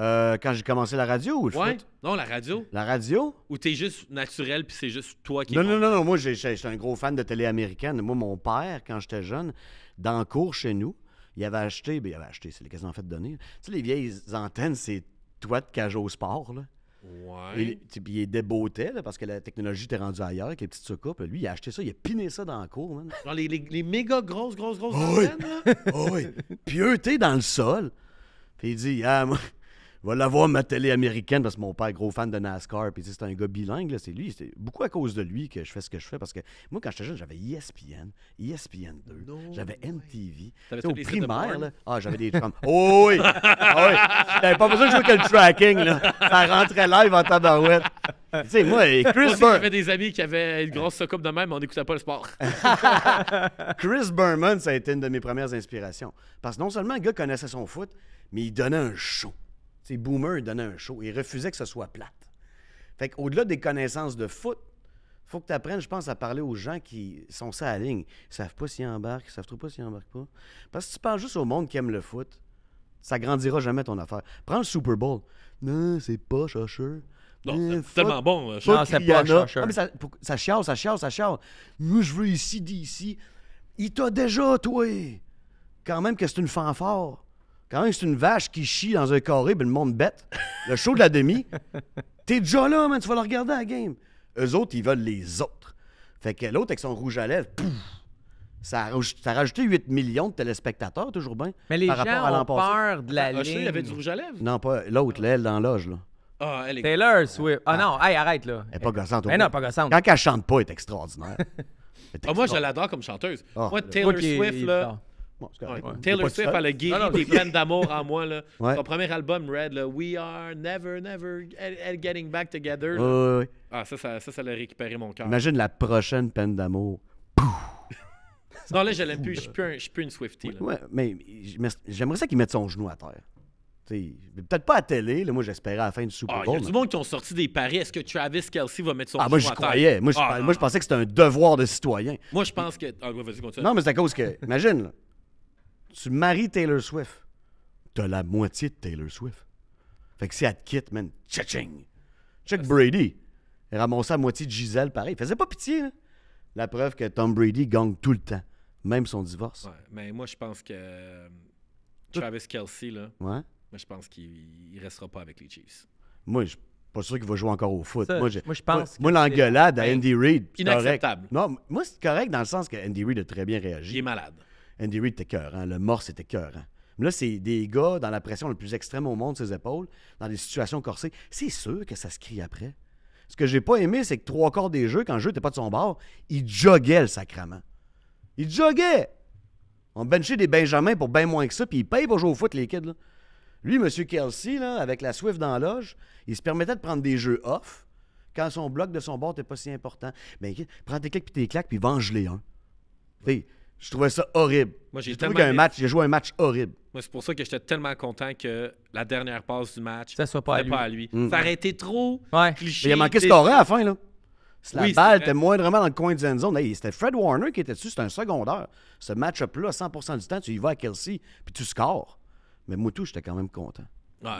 Euh, quand j'ai commencé la radio ou le Non, la radio. La radio? Ou t'es juste naturel puis c'est juste toi qui. Non, non, non, non, Moi, j'étais un gros fan de télé américaine. Moi, mon père, quand j'étais jeune, dans le cours chez nous, il avait acheté. Ben, il avait acheté, c'est en fait de donner. Tu sais, les vieilles antennes, c'est toi de au Sport, là. Ouais. Et, puis il est là, parce que la technologie t'est rendue ailleurs avec les petites soucoupes. Lui, il a acheté ça, il a piné ça dans le cour. Man. Genre les, méga grosses, grosses, grosses ah antennes, là. Ah oui. dans le sol. Puis il dit, ah, moi, va l'avoir ma télé américaine parce que mon père est gros fan de NASCAR. Puis c'est un gars bilingue, c'est lui. C'est beaucoup à cause de lui que je fais ce que je fais parce que moi, quand j'étais jeune, j'avais ESPN, ESPN 2, j'avais MTV. au primaire, ah, j'avais des trucs Oh oui! Ah oui! J'avais pas besoin de jouer que le tracking, là. Ça rentrait live en tabarouette. Tu sais, moi, Chris J'avais des amis qui avaient une grosse socoupe de même, mais on n'écoutait pas le sport. Chris Berman, ça a été une de mes premières inspirations. Parce que non seulement le gars connaissait son foot, mais il donnait un show les Boomer donnait un show. Il refusait que ce soit plate. Fait qu'au-delà des connaissances de foot, faut que tu apprennes, je pense, à parler aux gens qui sont ça à la ligne. Ils savent pas s'ils embarquent, ils savent trop pas s'ils embarquent pas. Parce que si tu parles juste au monde qui aime le foot, ça grandira jamais ton affaire. Prends le Super Bowl. Non, c'est pas chacheux. Euh, non, c'est tellement bon. non, c'est pas Non, ah, mais ça, ça chiale, ça chiale, ça chiale. Moi, je veux ici, d'ici. Il t'a déjà, toi. Quand même que c'est une fanfare quand c'est une vache qui chie dans un carré, ben le monde bête, le show de la demi, t'es déjà là, man, tu vas le regarder à la game. Eux autres, ils veulent les autres. Fait que l'autre, avec son rouge à lèvres, pouf, ça a, rajouté 8 millions de téléspectateurs, toujours bien. Mais les gens ont peur de la ah, ligne. il avait du rouge à lèvres? Non, pas l'autre, elle dans l'âge, là. Ah, elle Taylor ah. Swift. Ah, ah. non, arrête, là. Elle est pas gossante. Mais non, pas gossante. Quand elle chante pas, elle est extraordinaire. Ah, moi, je l'adore comme chanteuse. moi, Taylor Swift, là... Taylor Swift, elle a guéri des peines d'amour en moi. Là. Son premier album, Red, là, We Are Never, Never Getting Back Together. ah, ça, ça, ça, l'a récupéré mon cœur. Imagine la prochaine peine d'amour. non, là, je l'aime plus. Je suis plus, suis plus une Swiftie. Ouais, mais j'aimerais ça qu'il mette son genou à terre. Peut-être pas à télé, moi j'espérais à la fin du Super Bowl. Il ah, y a du monde qui ont sorti des paris. Est-ce que Travis Kelsey va mettre son ah, moi, à croyais. terre? Ah, moi, je croyais. Moi, je pensais que c'était un devoir de citoyen. Moi, je pense que. Ah, vas-y, continue. Non, mais c'est à cause que. Imagine, là, tu maries Taylor Swift, t'as la moitié de Taylor Swift. Fait que si elle te quitte, man, ching Check Brady. Il ramassait la moitié de Giselle, pareil. Il faisait pas pitié, hein. La preuve que Tom Brady gagne tout le temps, même son divorce. Ouais, mais moi, je pense que Travis Kelsey, là, ouais. je pense qu'il restera pas avec les Chiefs. Moi, je suis pas sûr qu'il va jouer encore au foot. moi, je, moi, je pense. Moi, moi l'engueulade à ben, Andy Reid. Inacceptable. Correct. Non, moi, c'est correct dans le sens que Andy Reid a très bien réagi. Il est malade. Andy Reid était cœur, hein. le morse était cœur. Hein? Là, c'est des gars dans la pression le plus extrême au monde ses épaules, dans des situations corsées. C'est sûr que ça se crie après. Ce que j'ai pas aimé, c'est que trois quarts des jeux, quand le jeu n'était pas de son bord, il joguait le sacrament. Il joguait! On benchait des Benjamins pour bien moins que ça, puis il paye pour jouer au foot, les kids. Là. Lui, M. Kelsey, là, avec la Swift dans la loge, il se permettait de prendre des jeux off quand son bloc de son bord n'était pas si important. Mais prends tes clics puis tes claques, puis venge les un. Je trouvais ça horrible. Moi, j'ai trouvé qu'un match, j'ai joué un match horrible. Moi, c'est pour ça que j'étais tellement content que la dernière passe du match, ça soit pas, à lui. Mm. Ça trop cliché. il a manqué ce qu'on à la fin, là. La balle était moindrement dans le coin de Zone. c'était Fred Warner qui était dessus, c'était un secondaire. Ce match-up-là, 100 du temps, tu y vas à Kelsey, puis tu scores. Mais Moutou, j'étais quand même content. Ouais.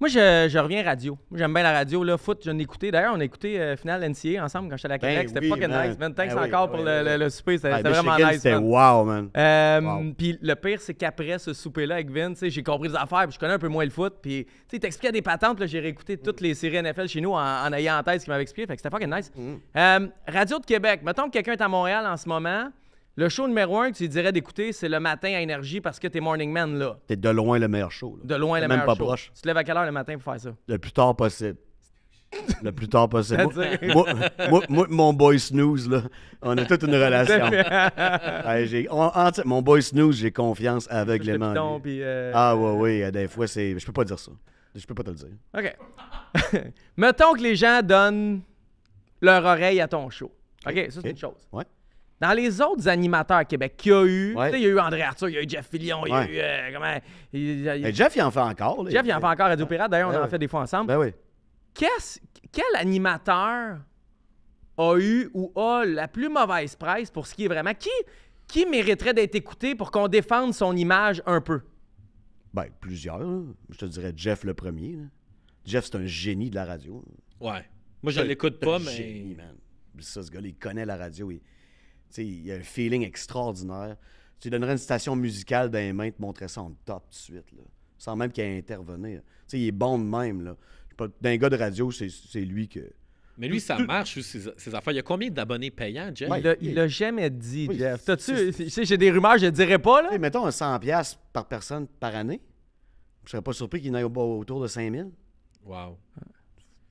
Moi, je, je reviens radio. j'aime bien la radio. Là, foot, je l'ai écouté. D'ailleurs, on a écouté final euh, finale NCA ensemble quand j'étais à la ben Québec. c'était fucking nice, Ben Thanks encore pour le, souper. C'était ben, vraiment nice. C'était wow, man. Euh, Puis le pire, c'est qu'après ce souper-là avec Vin, tu sais, j'ai compris les affaires, je connais un peu moins le foot. Puis, tu sais, il t'expliquait des patentes, j'ai réécouté mm. toutes les séries NFL chez nous en, ayant en tête ce qu'il m'avait expliqué. Fait que c'était fucking nice. Mm. Euh, radio de Québec, mettons que quelqu'un est à Montréal en ce moment, le show numéro un que tu dirais d'écouter, c'est le matin à énergie parce que t'es morning man là. T'es de loin le meilleur show. De loin le même pas show. proche. Tu te lèves à quelle heure le matin pour faire ça? Le plus tard possible. Le plus tard possible. moi, mon boy Snooze, là, on a toute une relation. mon boy Snooze, j'ai confiance avec les pis Ah, ouais, oui. Euh, des fois, c'est. Je peux pas dire ça. Je peux pas te le dire. OK. Mettons que les gens donnent leur oreille à ton show. OK, ça, c'est une chose. Ouais. Dans les autres animateurs à Québec qu'il y a eu, il y a eu André Arthur, il y a eu Jeff Fillion, il y a eu. Euh, comment, Mais Jeff, il en fait encore. Jeff, il en fait encore Radio Pirate. D'ailleurs, on ben en a fait des fois ensemble. Ben oui. quel animateur a eu ou a la plus mauvaise presse pour ce qui est vraiment. Qui, qui mériterait d'être écouté pour qu'on défende son image un peu? Ben, plusieurs. Je te dirais Jeff le premier. Jeff, c'est un génie de la radio. Ouais. Moi, je l'écoute pas, mais. Génie, man. Ça, ce gars là il connaît la radio. Il il a un feeling extraordinaire. Tu donnerais une station musicale dans les mains, te montrerais ça en top tout de suite, là, sans même qu'il ait intervenu. il est bon de même. Là. D'un gars de radio, c'est, lui que. Mais lui, ça marche, ses, affaires. Il y a combien d'abonnés payants, Jeff? il, l'a, jamais dit, tu sais, j'ai des rumeurs, je ne dirais pas, là. mettons 100 100$ par personne par année. Je serais pas surpris qu'il n'aille pas autour de 5000. Wow.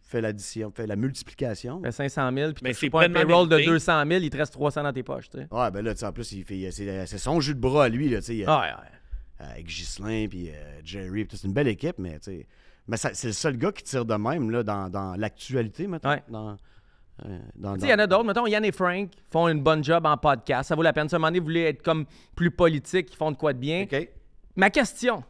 Fait l'addition, fait la multiplication. Fais 500 000, puis c'est pas un payroll de 200 000, il te reste 300 dans tes poches. Ouais, ben là, en plus, il fait, c'est, son jus de bras lui. Là, ah, ouais, ouais. Avec Ghislain, puis euh, Jerry, c'est une belle équipe, mais, mais c'est le seul gars qui tire de même là, dans, dans l'actualité, maintenant. Ouais. Dans... Euh, sais il y en a d'autres. Mettons, Yann et Frank font une bonne job en podcast. Ça vaut la peine. Si à un moment donné, vous voulez être comme plus politique, ils font de quoi de bien. Ok. Ma question,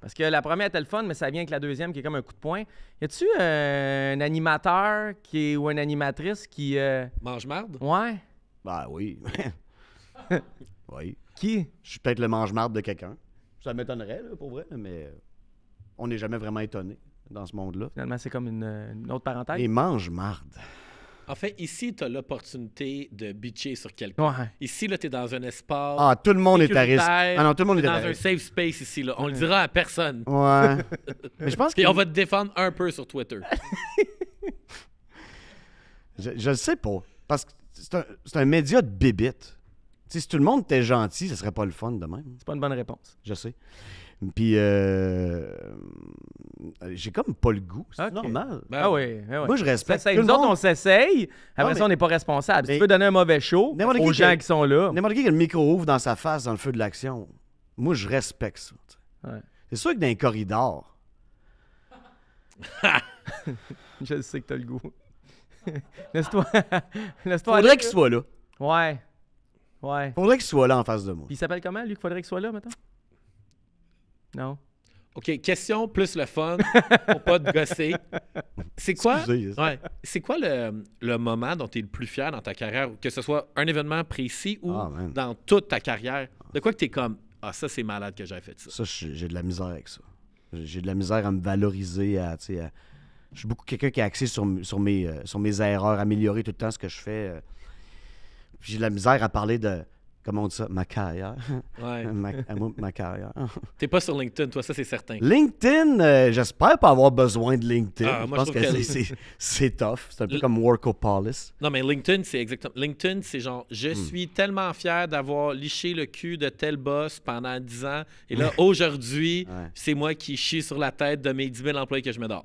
parce que la première était le fun, mais ça vient avec la deuxième qui est comme un coup de poing. Y a-tu euh, un animateur qui ou une animatrice qui. Euh, mange marde? Ouais. Bah ben, oui. oui. Qui? Je suis peut-être le mange marde de quelqu'un. Ça m'étonnerait, là, pour vrai, mais euh, on n'est jamais vraiment étonné dans ce monde-là. Finalement, c'est comme une, autre parenthèse. Et mange marde. En fait, ici, tu as l'opportunité de bitcher sur quelqu'un. Ici, là, es dans un espace. Ah, tout le monde est à risque. Ah non, tout le monde est à dans un safe space ici, là. On le dira à personne. Ouais. Mais je pense on va te défendre un peu sur Twitter. Je, sais pas. Parce que c'est un, média de bibite. si tout le monde était gentil, ce serait pas le fun de même. C'est pas une bonne réponse. Je sais. Puis euh, euh, j'ai comme pas le goût. C'est normal. Ben ah ben Moi, je respecte. Ça, tout nous autres, on s'essaye. Après ça, on n'est pas responsable. Si tu peux donner un mauvais show aux gens qui sont là. N'importe qui qui a le micro ouvre dans sa face dans le feu de l'action. Moi, je respecte ça. C'est sûr que dans les corridors. je sais que t'as le goût. Laisse-toi. laisse Faudrait qu'il soit là. Ouais. Ouais. Faudrait qu'il soit là en face de moi. il s'appelle comment, lui, qu'il Faudrait qu'il soit là maintenant? Non? OK, question plus le fun pour pas te gosser. C'est quoi, c'est quoi le, le, moment dont tu es le plus fier dans ta carrière, que ce soit un événement précis ou ah, dans toute ta carrière? De quoi que tu es comme Ah, ça, c'est malade que j'ai fait ça? Ça, j'ai de la misère avec ça. J'ai de la misère à me valoriser, à. Je suis beaucoup quelqu'un qui est axé sur, sur, mes, euh, sur mes erreurs, améliorer tout le temps ce que je fais. Euh. J'ai de la misère à parler de comment on dit ça, ma carrière. Ouais. ma, carrière. T'es pas sur LinkedIn, toi, ça c'est certain. LinkedIn, euh, j'espère pas avoir besoin de LinkedIn. Ah, je pense que, c'est tough. C'est un peu comme Workopolis. Non, mais LinkedIn, c'est exactement. LinkedIn, c'est genre, je hmm. suis tellement fier d'avoir liché le cul de tel boss pendant 10 ans. Et là, aujourd'hui, c'est moi qui chie sur la tête de mes 10 000 employés que je me dors.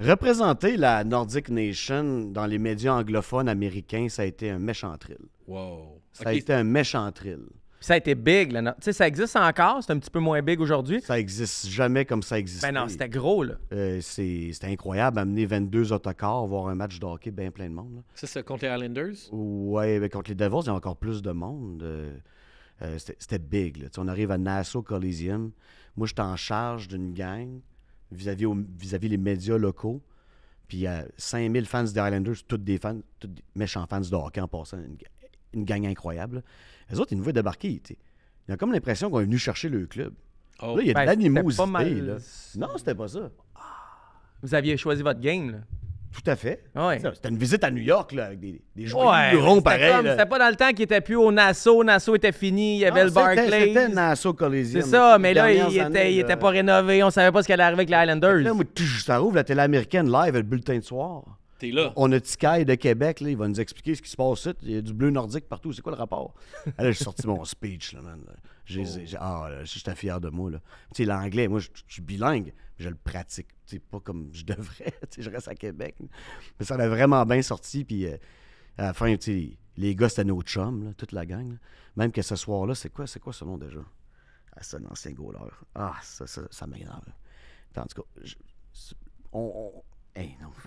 Représenter la Nordic Nation dans les médias anglophones américains, ça a été un méchant trille. Wow. Ça a été un méchant thrill. ça a été big, là. Tu sais, ça existe encore, c'est un petit peu moins big aujourd'hui. Ça existe jamais comme ça existait. Ben non, c'était gros, là. Euh, c'était incroyable, amener 22 autocars, voir un match de hockey, bien plein de monde. Là. c'est contre les Islanders? Oui, mais ben contre les Devils, il y a encore plus de monde. Euh, euh, c'était big, là. sais, on arrive à Nassau Coliseum. Moi, j'étais en charge d'une gang vis-à-vis -vis les médias locaux. Puis il y a 5000 fans des Islanders, toutes des fans, toutes méchants fans de hockey en passant. Une, gang une gang incroyable. Les autres, ils nous voient débarquer. Ils ont comme l'impression qu'on est venu chercher le club. Oh. Là, il y a de ben, l'animosité. Mal... Non, c'était pas ça. Vous aviez choisi votre game, là. Tout à fait. Ah c'était une visite à New York là, avec des, des joueurs ouais, pareils. C'était pas dans le temps qu'il était plus au Nassau. Nassau était fini. Il y avait ah, le Barclays. C'était Nassau Coliseum. C'est ça, mais là, il était, il était pas rénové. On savait pas ce qui allait arriver avec les Islanders. Là, ça ouvre la télé américaine live, le bulletin de soir. On a Tikai de Québec, là, il va nous expliquer ce qui se passe Il y a du bleu nordique partout. C'est quoi le rapport? là, j'ai sorti mon speech, là, man. j'étais oh. ah, fier de moi, l'anglais, moi, je suis bilingue, mais je le pratique, pas comme je devrais. je reste à Québec. Mais ça l'a vraiment bien sorti, puis euh, à la fin, les gars, c'était nos chums, toute la gang. Même que ce soir-là, c'est quoi, c'est quoi ce nom déjà? Ah, ça, un ancien Ah, ça, ça, ça m'énerve. En tout cas, on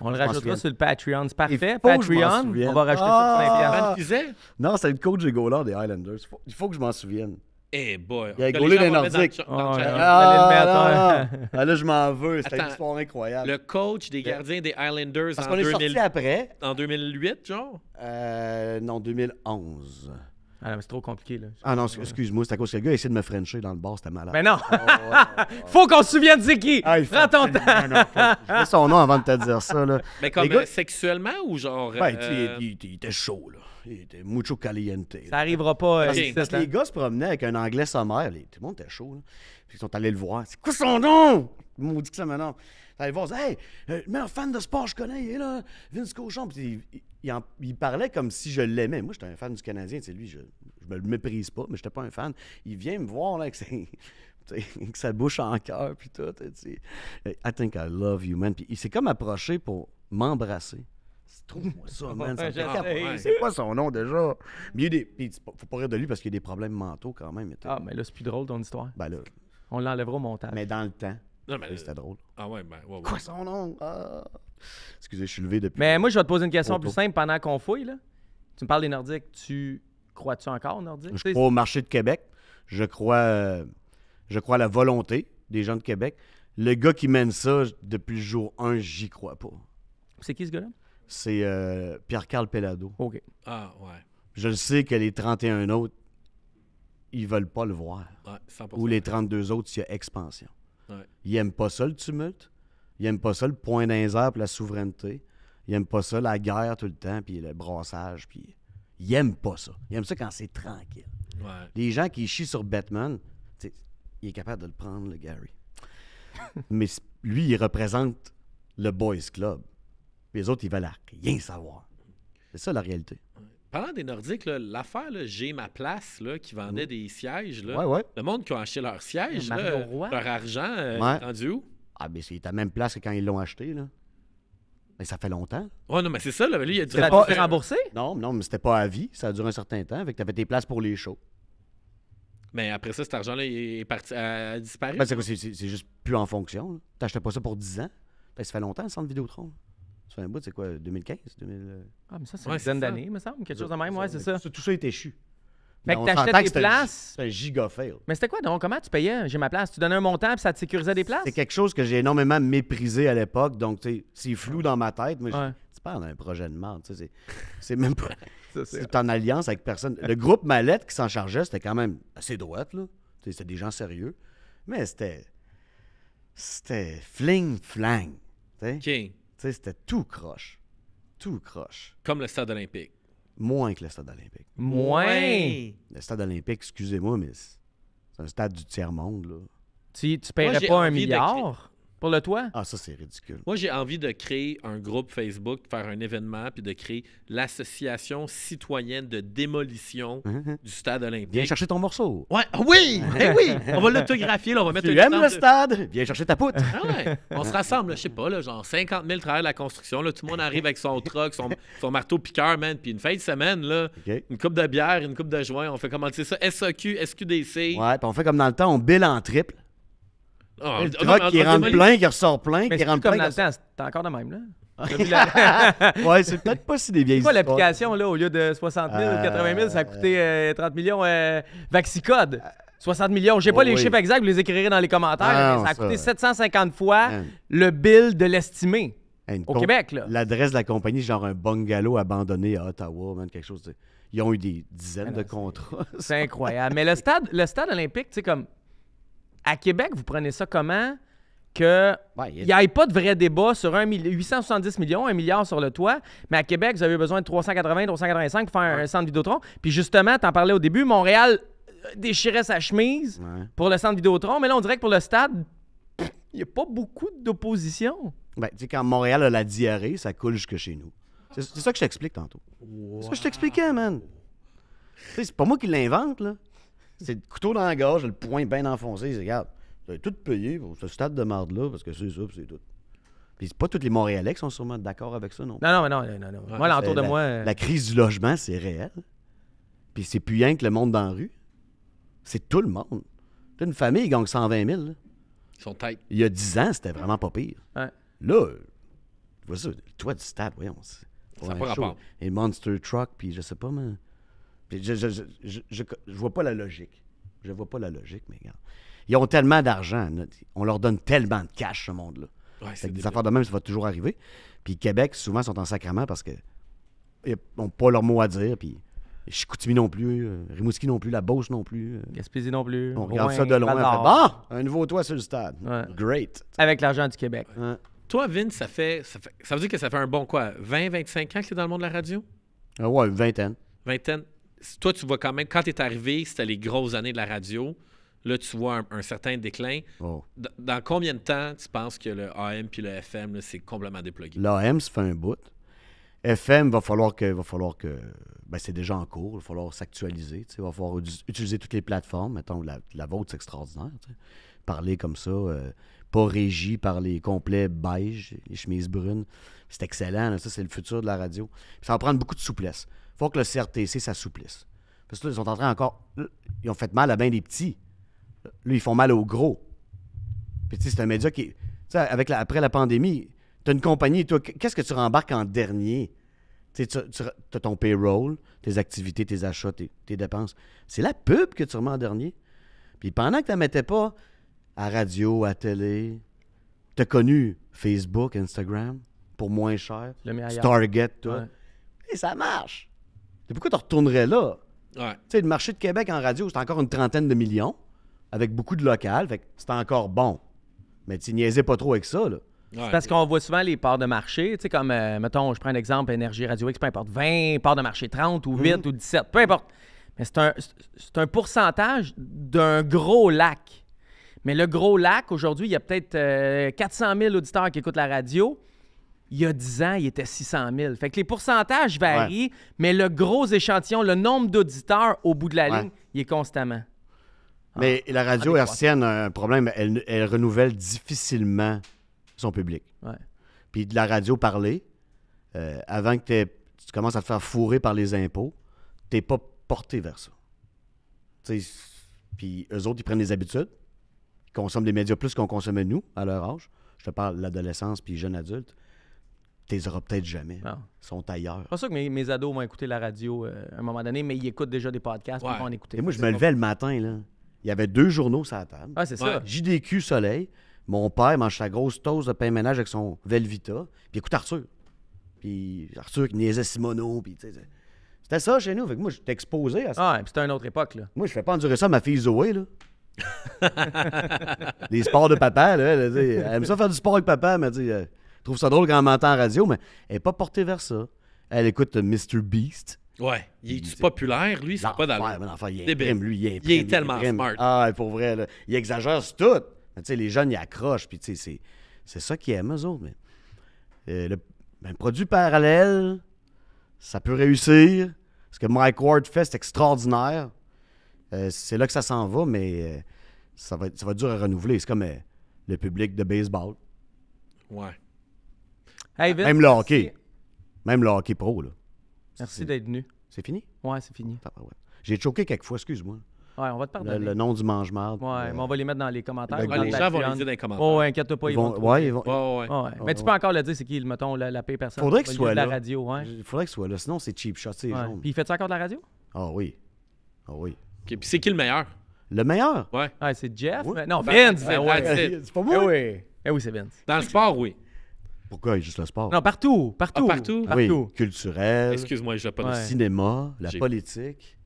on le rajoutera sur le Patreon. C'est parfait. Patreon, on va rajouter ah! ça Tu Non, c'est le coach des Gaulards des Highlanders. il faut que je m'en souvienne. Eh boy. Il y a gaulé des Nordiques. Ah, là, je m'en veux. C'était une histoire incroyable. Le coach des gardiens des Islanders Parce en, 2000... est sorti après. en 2008, genre? Euh, non, 2011. Ah non, mais c'est trop compliqué, là. Ah non, excuse-moi, c'est à cause que le gars a essayé de me frencher dans le bar, c'était malade. Mais ben non! Ah, Faut qu'on se souvienne de Ziki. Ah, Prends ton temps! Non, non, je son nom avant de te dire ça, là. Mais comme euh, sexuellement ou genre... Ben, tu sais, euh, il, était chaud, là. Il était mucho caliente. Ça arrivera pas. Euh, les gars se promenaient avec un anglais sommaire, les... tout le monde était chaud, là. Puis ils sont allés le voir. C'est quoi son nom? dit que ça maintenant. Ils vont dire, hey, le meilleur fan de sport je connais, il est là, Vince Cochon il, parlait comme si je l'aimais. Moi, j'étais un fan du Canadien. C'est lui, je ne le méprise pas, mais je n'étais pas un fan. Il vient me voir là, avec, sa bouche en cœur, puis tout. I think I love you, man. Puis il s'est comme approché pour m'embrasser. Trouve-moi ça, man. c'est quoi son nom déjà? Mieux des... faut pas rire de lui parce qu'il y a des problèmes mentaux quand même. Ah, mais là, c'est plus drôle ton histoire. Ben là. On l'enlèvera au montage. Mais dans le temps. C'était drôle. Euh, ah ouais, ben. Quoi son nom? Ah. Excusez, je suis levé depuis. Mais moi, je vais te poser une question plus simple pendant qu'on fouille. Tu me parles des Nordiques. Tu crois-tu encore aux Nordiques? Je crois au marché de Québec. Je crois, euh, je crois à la volonté des gens de Québec. Le gars qui mène ça depuis le jour 1, j'y crois pas. C'est qui ce gars-là? C'est euh, Pierre-Carl Pellado. OK. Ah, ouais. Je le sais que les 31 autres, ils veulent pas le voir. Ou les 32 autres, s'il y a expansion. Ils aiment pas ça, le tumulte. Il n'aiment pas ça, le point d'insert pour la souveraineté. Il n'aiment pas ça, la guerre tout le temps, puis le brassage. Puis... Ils n'aiment pas ça. Ils aiment ça quand c'est tranquille. Les gens qui chient sur Batman, il est capable de le prendre, le Gary. Mais lui, il représente le Boys Club. les autres, ils veulent rien savoir. C'est ça la réalité. Parlant des Nordiques, l'affaire J'ai ma place qui vendait des sièges, le monde qui a acheté leurs sièges, leur argent, euh, rendu où? Ah, mais ben, c'est à la même place que quand ils l'ont acheté, là. Mais ça fait longtemps. Ah non, mais c'est ça, là. Lui, il a dû pas remboursé? Non, non, mais c'était pas à vie. Ça a duré un certain temps. Fait que t'avais tes places pour les shows. Mais ben, après ça, cet argent-là est parti a disparu? Ben, c'est, c'est, juste plus en fonction. T'achetais pas ça pour 10 ans. Ben, ça fait longtemps, le centre Vidéotron. Ça fait un bout, c'est quoi, 2015? 2000... Euh? Ah, mais ça, c'est une dizaine d'années, me semble. Quelque chose de même, ouais, c'est ça. Tout ça est échu. Mais ben, que t'achetais des places. C'est un giga Mais c'était quoi donc? Comment tu payais? J'ai ma place. Tu donnais un montant puis ça te sécurisait des places? C'est quelque chose que j'ai énormément méprisé à l'époque. Donc, c'est flou dans ma tête. Mais tu parles d'un projet de merde. C'est même pas. c'est en alliance avec personne. Le groupe Mallette qui s'en chargeait, c'était quand même assez droite. là. C'était des gens sérieux. Mais c'était. C'était fling-flang. C'était tout croche. Tout croche. Comme le stade olympique. Moins que le stade olympique. Moins! Le stade olympique, excusez-moi, mais c'est un stade du tiers-monde, Tu, tu paierais pas un milliard? Pour le toit? Ah, ça, c'est ridicule. Moi, j'ai envie de créer un groupe Facebook, faire un événement, puis de créer l'Association citoyenne de démolition du stade olympique. Viens chercher ton morceau. Ouais, ah oui! eh oui! On va l'autographier, on va mettre Tu aimes le stade? Viens chercher ta poutre. Ah ouais. On se rassemble, je sais pas, là, genre 50 000 travailleurs de la construction. Là, tout le monde arrive avec son truck, son, marteau piqueur, man, puis une fin de semaine, là, une coupe de bière, une coupe de joint. On fait comment ça? SAQ, SQDC. Ouais, on fait comme dans le temps, on bille en triple. Ah, le qui rentre plein, qui ressort plein, qui rentre plein. comme dans le temps, c'est encore de même, là. ouais, c'est peut-être pas si des vieilles histoires. l'application, là, au lieu de 60 000 ou 80 000, ça a coûté 30 euh, millions euh, Vaxicode. 60 millions. J'ai n'ai pas oh, les chiffres exacts, vous les écrirez dans les commentaires. Ah, mais ça a coûté 750 fois le bill de l'estimé au Québec. L'adresse de la compagnie, genre un bungalow abandonné à Ottawa, même quelque chose. Ils ont eu des dizaines ah, de contrats. C'est incroyable. mais le stade, le stade olympique, tu sais, comme à Québec, vous prenez ça comment? Que n'y ait pas de vrai débat sur 870 millions, 1 milliard sur le toit, mais à Québec, vous avez besoin de 380, 385 pour faire un centre Vidéotron. Puis justement, tu en parlais au début, Montréal euh, déchirait sa chemise pour le centre Vidéotron, mais là, on dirait que pour le stade, il n'y a pas beaucoup d'opposition. Ben, tu sais, quand Montréal a la diarrhée, ça coule jusque chez nous. C'est ça que je t'explique tantôt. C'est ça que je t'expliquais, man. C'est pas moi qui l'invente, là c'est le couteau dans la gorge, le poing bien enfoncé. C'est regarde, vous tout payé pour ce stade de marde-là, parce que c'est ça, c'est tout. Puis c'est pas tous les Montréalais qui sont sûrement d'accord avec ça, non? Non, non, mais non, non, non. moi, l'entour de moi. Euh, la crise du logement, c'est réel. Puis c'est plus rien que le monde dans la rue. C'est tout le monde. T'as une famille qui gagne 120 000. Ils sont têtes Il y a 10 ans, c'était vraiment pas pire. Là, tu vois ça, le toit du stade, voyons. Ça n'a pas rapport. Et Monster Truck, puis je sais pas, mais je je, vois pas la logique. Je vois pas la logique, mais regarde. Ils ont tellement d'argent. On leur donne tellement de cash, ce monde-là. des affaires de même, ça va toujours arriver. Puis Québec, souvent, sont en sacrement parce que ils n'ont pas leur mot à dire. Puis Chicoutimi non plus, euh, Rimouski non plus, la Beauce non plus. Euh. Gaspésie non plus. On regarde ça de loin. Fait, un nouveau toit sur le stade. Great. Avec l'argent du Québec. Toi, Vin, ça fait, ça veut dire que ça fait un bon quoi, 20, 25 ans que tu es dans le monde de la radio? Ah ouais, une vingtaine. Vingtaine toi, tu vois quand même, quand tu es arrivé, c'était les grosses années de la radio. Là, tu vois un, certain déclin. Oh. Dans combien de temps tu penses que le AM puis le FM, c'est complètement déplugué? L'AM, se fait un bout. FM, va falloir que. Va falloir que ben, c'est déjà en cours. Il va falloir s'actualiser. Il va falloir utiliser toutes les plateformes. Mettons, la, la vôtre, c'est extraordinaire. Parler comme ça, euh, pas régi par les complets beige, les chemises brunes. C'est excellent. ça, c'est le futur de la radio. ça va prendre beaucoup de souplesse faut que le CRTC s'assouplisse. Parce que là, ils sont en train encore. Euh, ils ont fait mal à bien des petits. lui ils font mal aux gros. Puis, c'est un média qui. Tu sais, avec après la pandémie, tu as une compagnie, toi, qu'est-ce que tu rembarques en dernier? tu tu, tu as ton payroll, tes activités, tes achats, tes, dépenses. C'est la pub que tu remets en dernier. Puis pendant que tu ne mettais pas à radio, à télé, tu as connu Facebook, Instagram, pour moins cher, target, toi. Et ça marche pourquoi tu retournerais là? Tu sais, le marché de Québec en radio, c'est encore une trentaine de millions, avec beaucoup de local. fait c'est encore bon. Mais tu niaisais pas trop avec ça, là. parce qu'on voit souvent les parts de marché, tu sais, comme, euh, mettons, je prends un exemple, Énergie Radio X, peu importe, 20 parts de marché, 30 ou 8 mm-hmm. ou 17, peu importe. Mais c'est un, pourcentage d'un gros lac. Mais le gros lac, aujourd'hui, il y a peut-être 400 euh, 000 auditeurs qui écoutent la radio il y a 10 ans, il était 600 000. Fait que les pourcentages varient, mais le gros échantillon, le nombre d'auditeurs au bout de la ligne, il est constamment. Ah. Mais la radio RCN a un problème. Elle, renouvelle difficilement son public. Puis de la radio parlée, euh, avant que tu commences à te faire fourrer par les impôts, t'es pas porté vers ça. puis eux autres, ils prennent des habitudes, ils consomment des médias plus qu'on consommait nous à leur âge. Je te parle de l'adolescence puis jeune adulte t'es les auras peut-être jamais. Ils sont ailleurs. C'est pas sûr que mes, ados vont écouter la radio euh, à un moment donné, mais ils écoutent déjà des podcasts pour en écouter. Et moi, je me levais le matin, là. Il y avait deux journaux sur la table. Ah, c'est ça. JDQ Soleil. Mon père mange sa grosse toast de pain ménage avec son Velvita. Puis écoute Arthur. Puis Arthur qui niaisait Simono. Puis tu sais. C'était ça chez nous. Fait que moi, j'étais exposé à ça. Ah, puis c'était une autre époque, là. Moi, je fais pas endurer ça à ma fille Zoé, là. Les sports de papa, là. Elle, aime ça faire du sport avec papa. Elle m'a dit trouve ça drôle quand elle m'entend en radio, mais elle n'est pas portée vers ça. Elle écoute euh, Mr. Beast. Ouais. Il est-tu populaire, lui? C'est pas dans ouais, mais enfin, il imprime, lui. Il, il est tellement smart. Ah, pour vrai, il exagère tout. Mais tu sais, les jeunes, ils accrochent. Puis tu sais, c'est ça qu'ils aiment, eux autres. Mais, euh, ben, le produit parallèle, ça peut réussir. Ce que Mike Ward fait, c'est extraordinaire. Euh, c'est là que ça s'en va, mais ça, va, durer ça va à renouveler. C'est comme le public de baseball. Ouais. Même le Même le hockey pro, là. Merci d'être venu. C'est fini? Ouais, c'est fini. Ah, J'ai choqué quelques fois, excuse-moi. Ouais, on va te pardonner. Le, nom du mange-marde. Ouais, euh, mais on va les mettre dans les commentaires. les gens vont les dire dans les commentaires. Oh, inquiète-toi pas. Ils, vont, ouais, ils vont... ouais. mais tu peux encore le dire, c'est qui, mettons, la, la paix personne. Faudrait ce soit là. la radio, Il Faudrait qu'il soit là, sinon c'est cheap shot, c'est Puis il fait ça encore de la radio? Ah oui. Ah oui. puis c'est qui le meilleur? Le meilleur? Ouais. Ah, c'est Jeff? Non, ben, Vince! Ben, c'est pas moi. Eh oui, eh oui c'est Vince. Dans le sport, oui. Pourquoi juste le sport? Non, partout, partout. Ah, partout? culturel. Excuse-moi, japonais. Cinéma, la politique.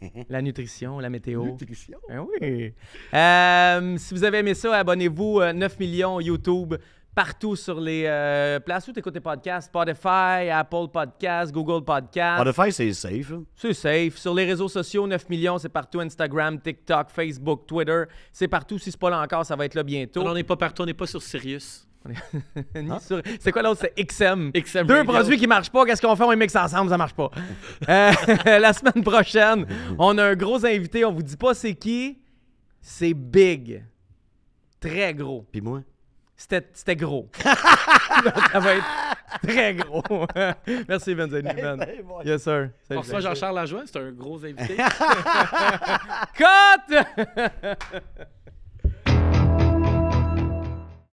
la nutrition, la météo. Nutrition. Ben oui. Euh, si vous avez aimé ça, abonnez-vous. 9 euh, millions YouTube partout sur les euh, places où tu écoutes podcasts, Spotify, Apple Podcasts, Google Podcasts. Spotify, c'est safe. Hein? C'est safe. Sur les réseaux sociaux, 9 millions, c'est partout. Instagram, TikTok, Facebook, Twitter, c'est partout. Si n'est pas là encore, ça va être là bientôt. on n'est pas partout, on n'est pas sur Sirius. C'est quoi l'autre? C'est XM. XM Deux produits qui marchent pas. Qu'est-ce qu'on fait? On les mixe ensemble, ça marche pas. Euh, la semaine prochaine, on a un gros invité. On vous dit pas c'est qui. C'est big. Très gros. Puis moi? C'était gros. ça va être très gros. Merci, Benjamin. Ben. ben. ben yes, sir. Pour ça, Jean-Charles Lajoie, c'est un gros invité. Cote!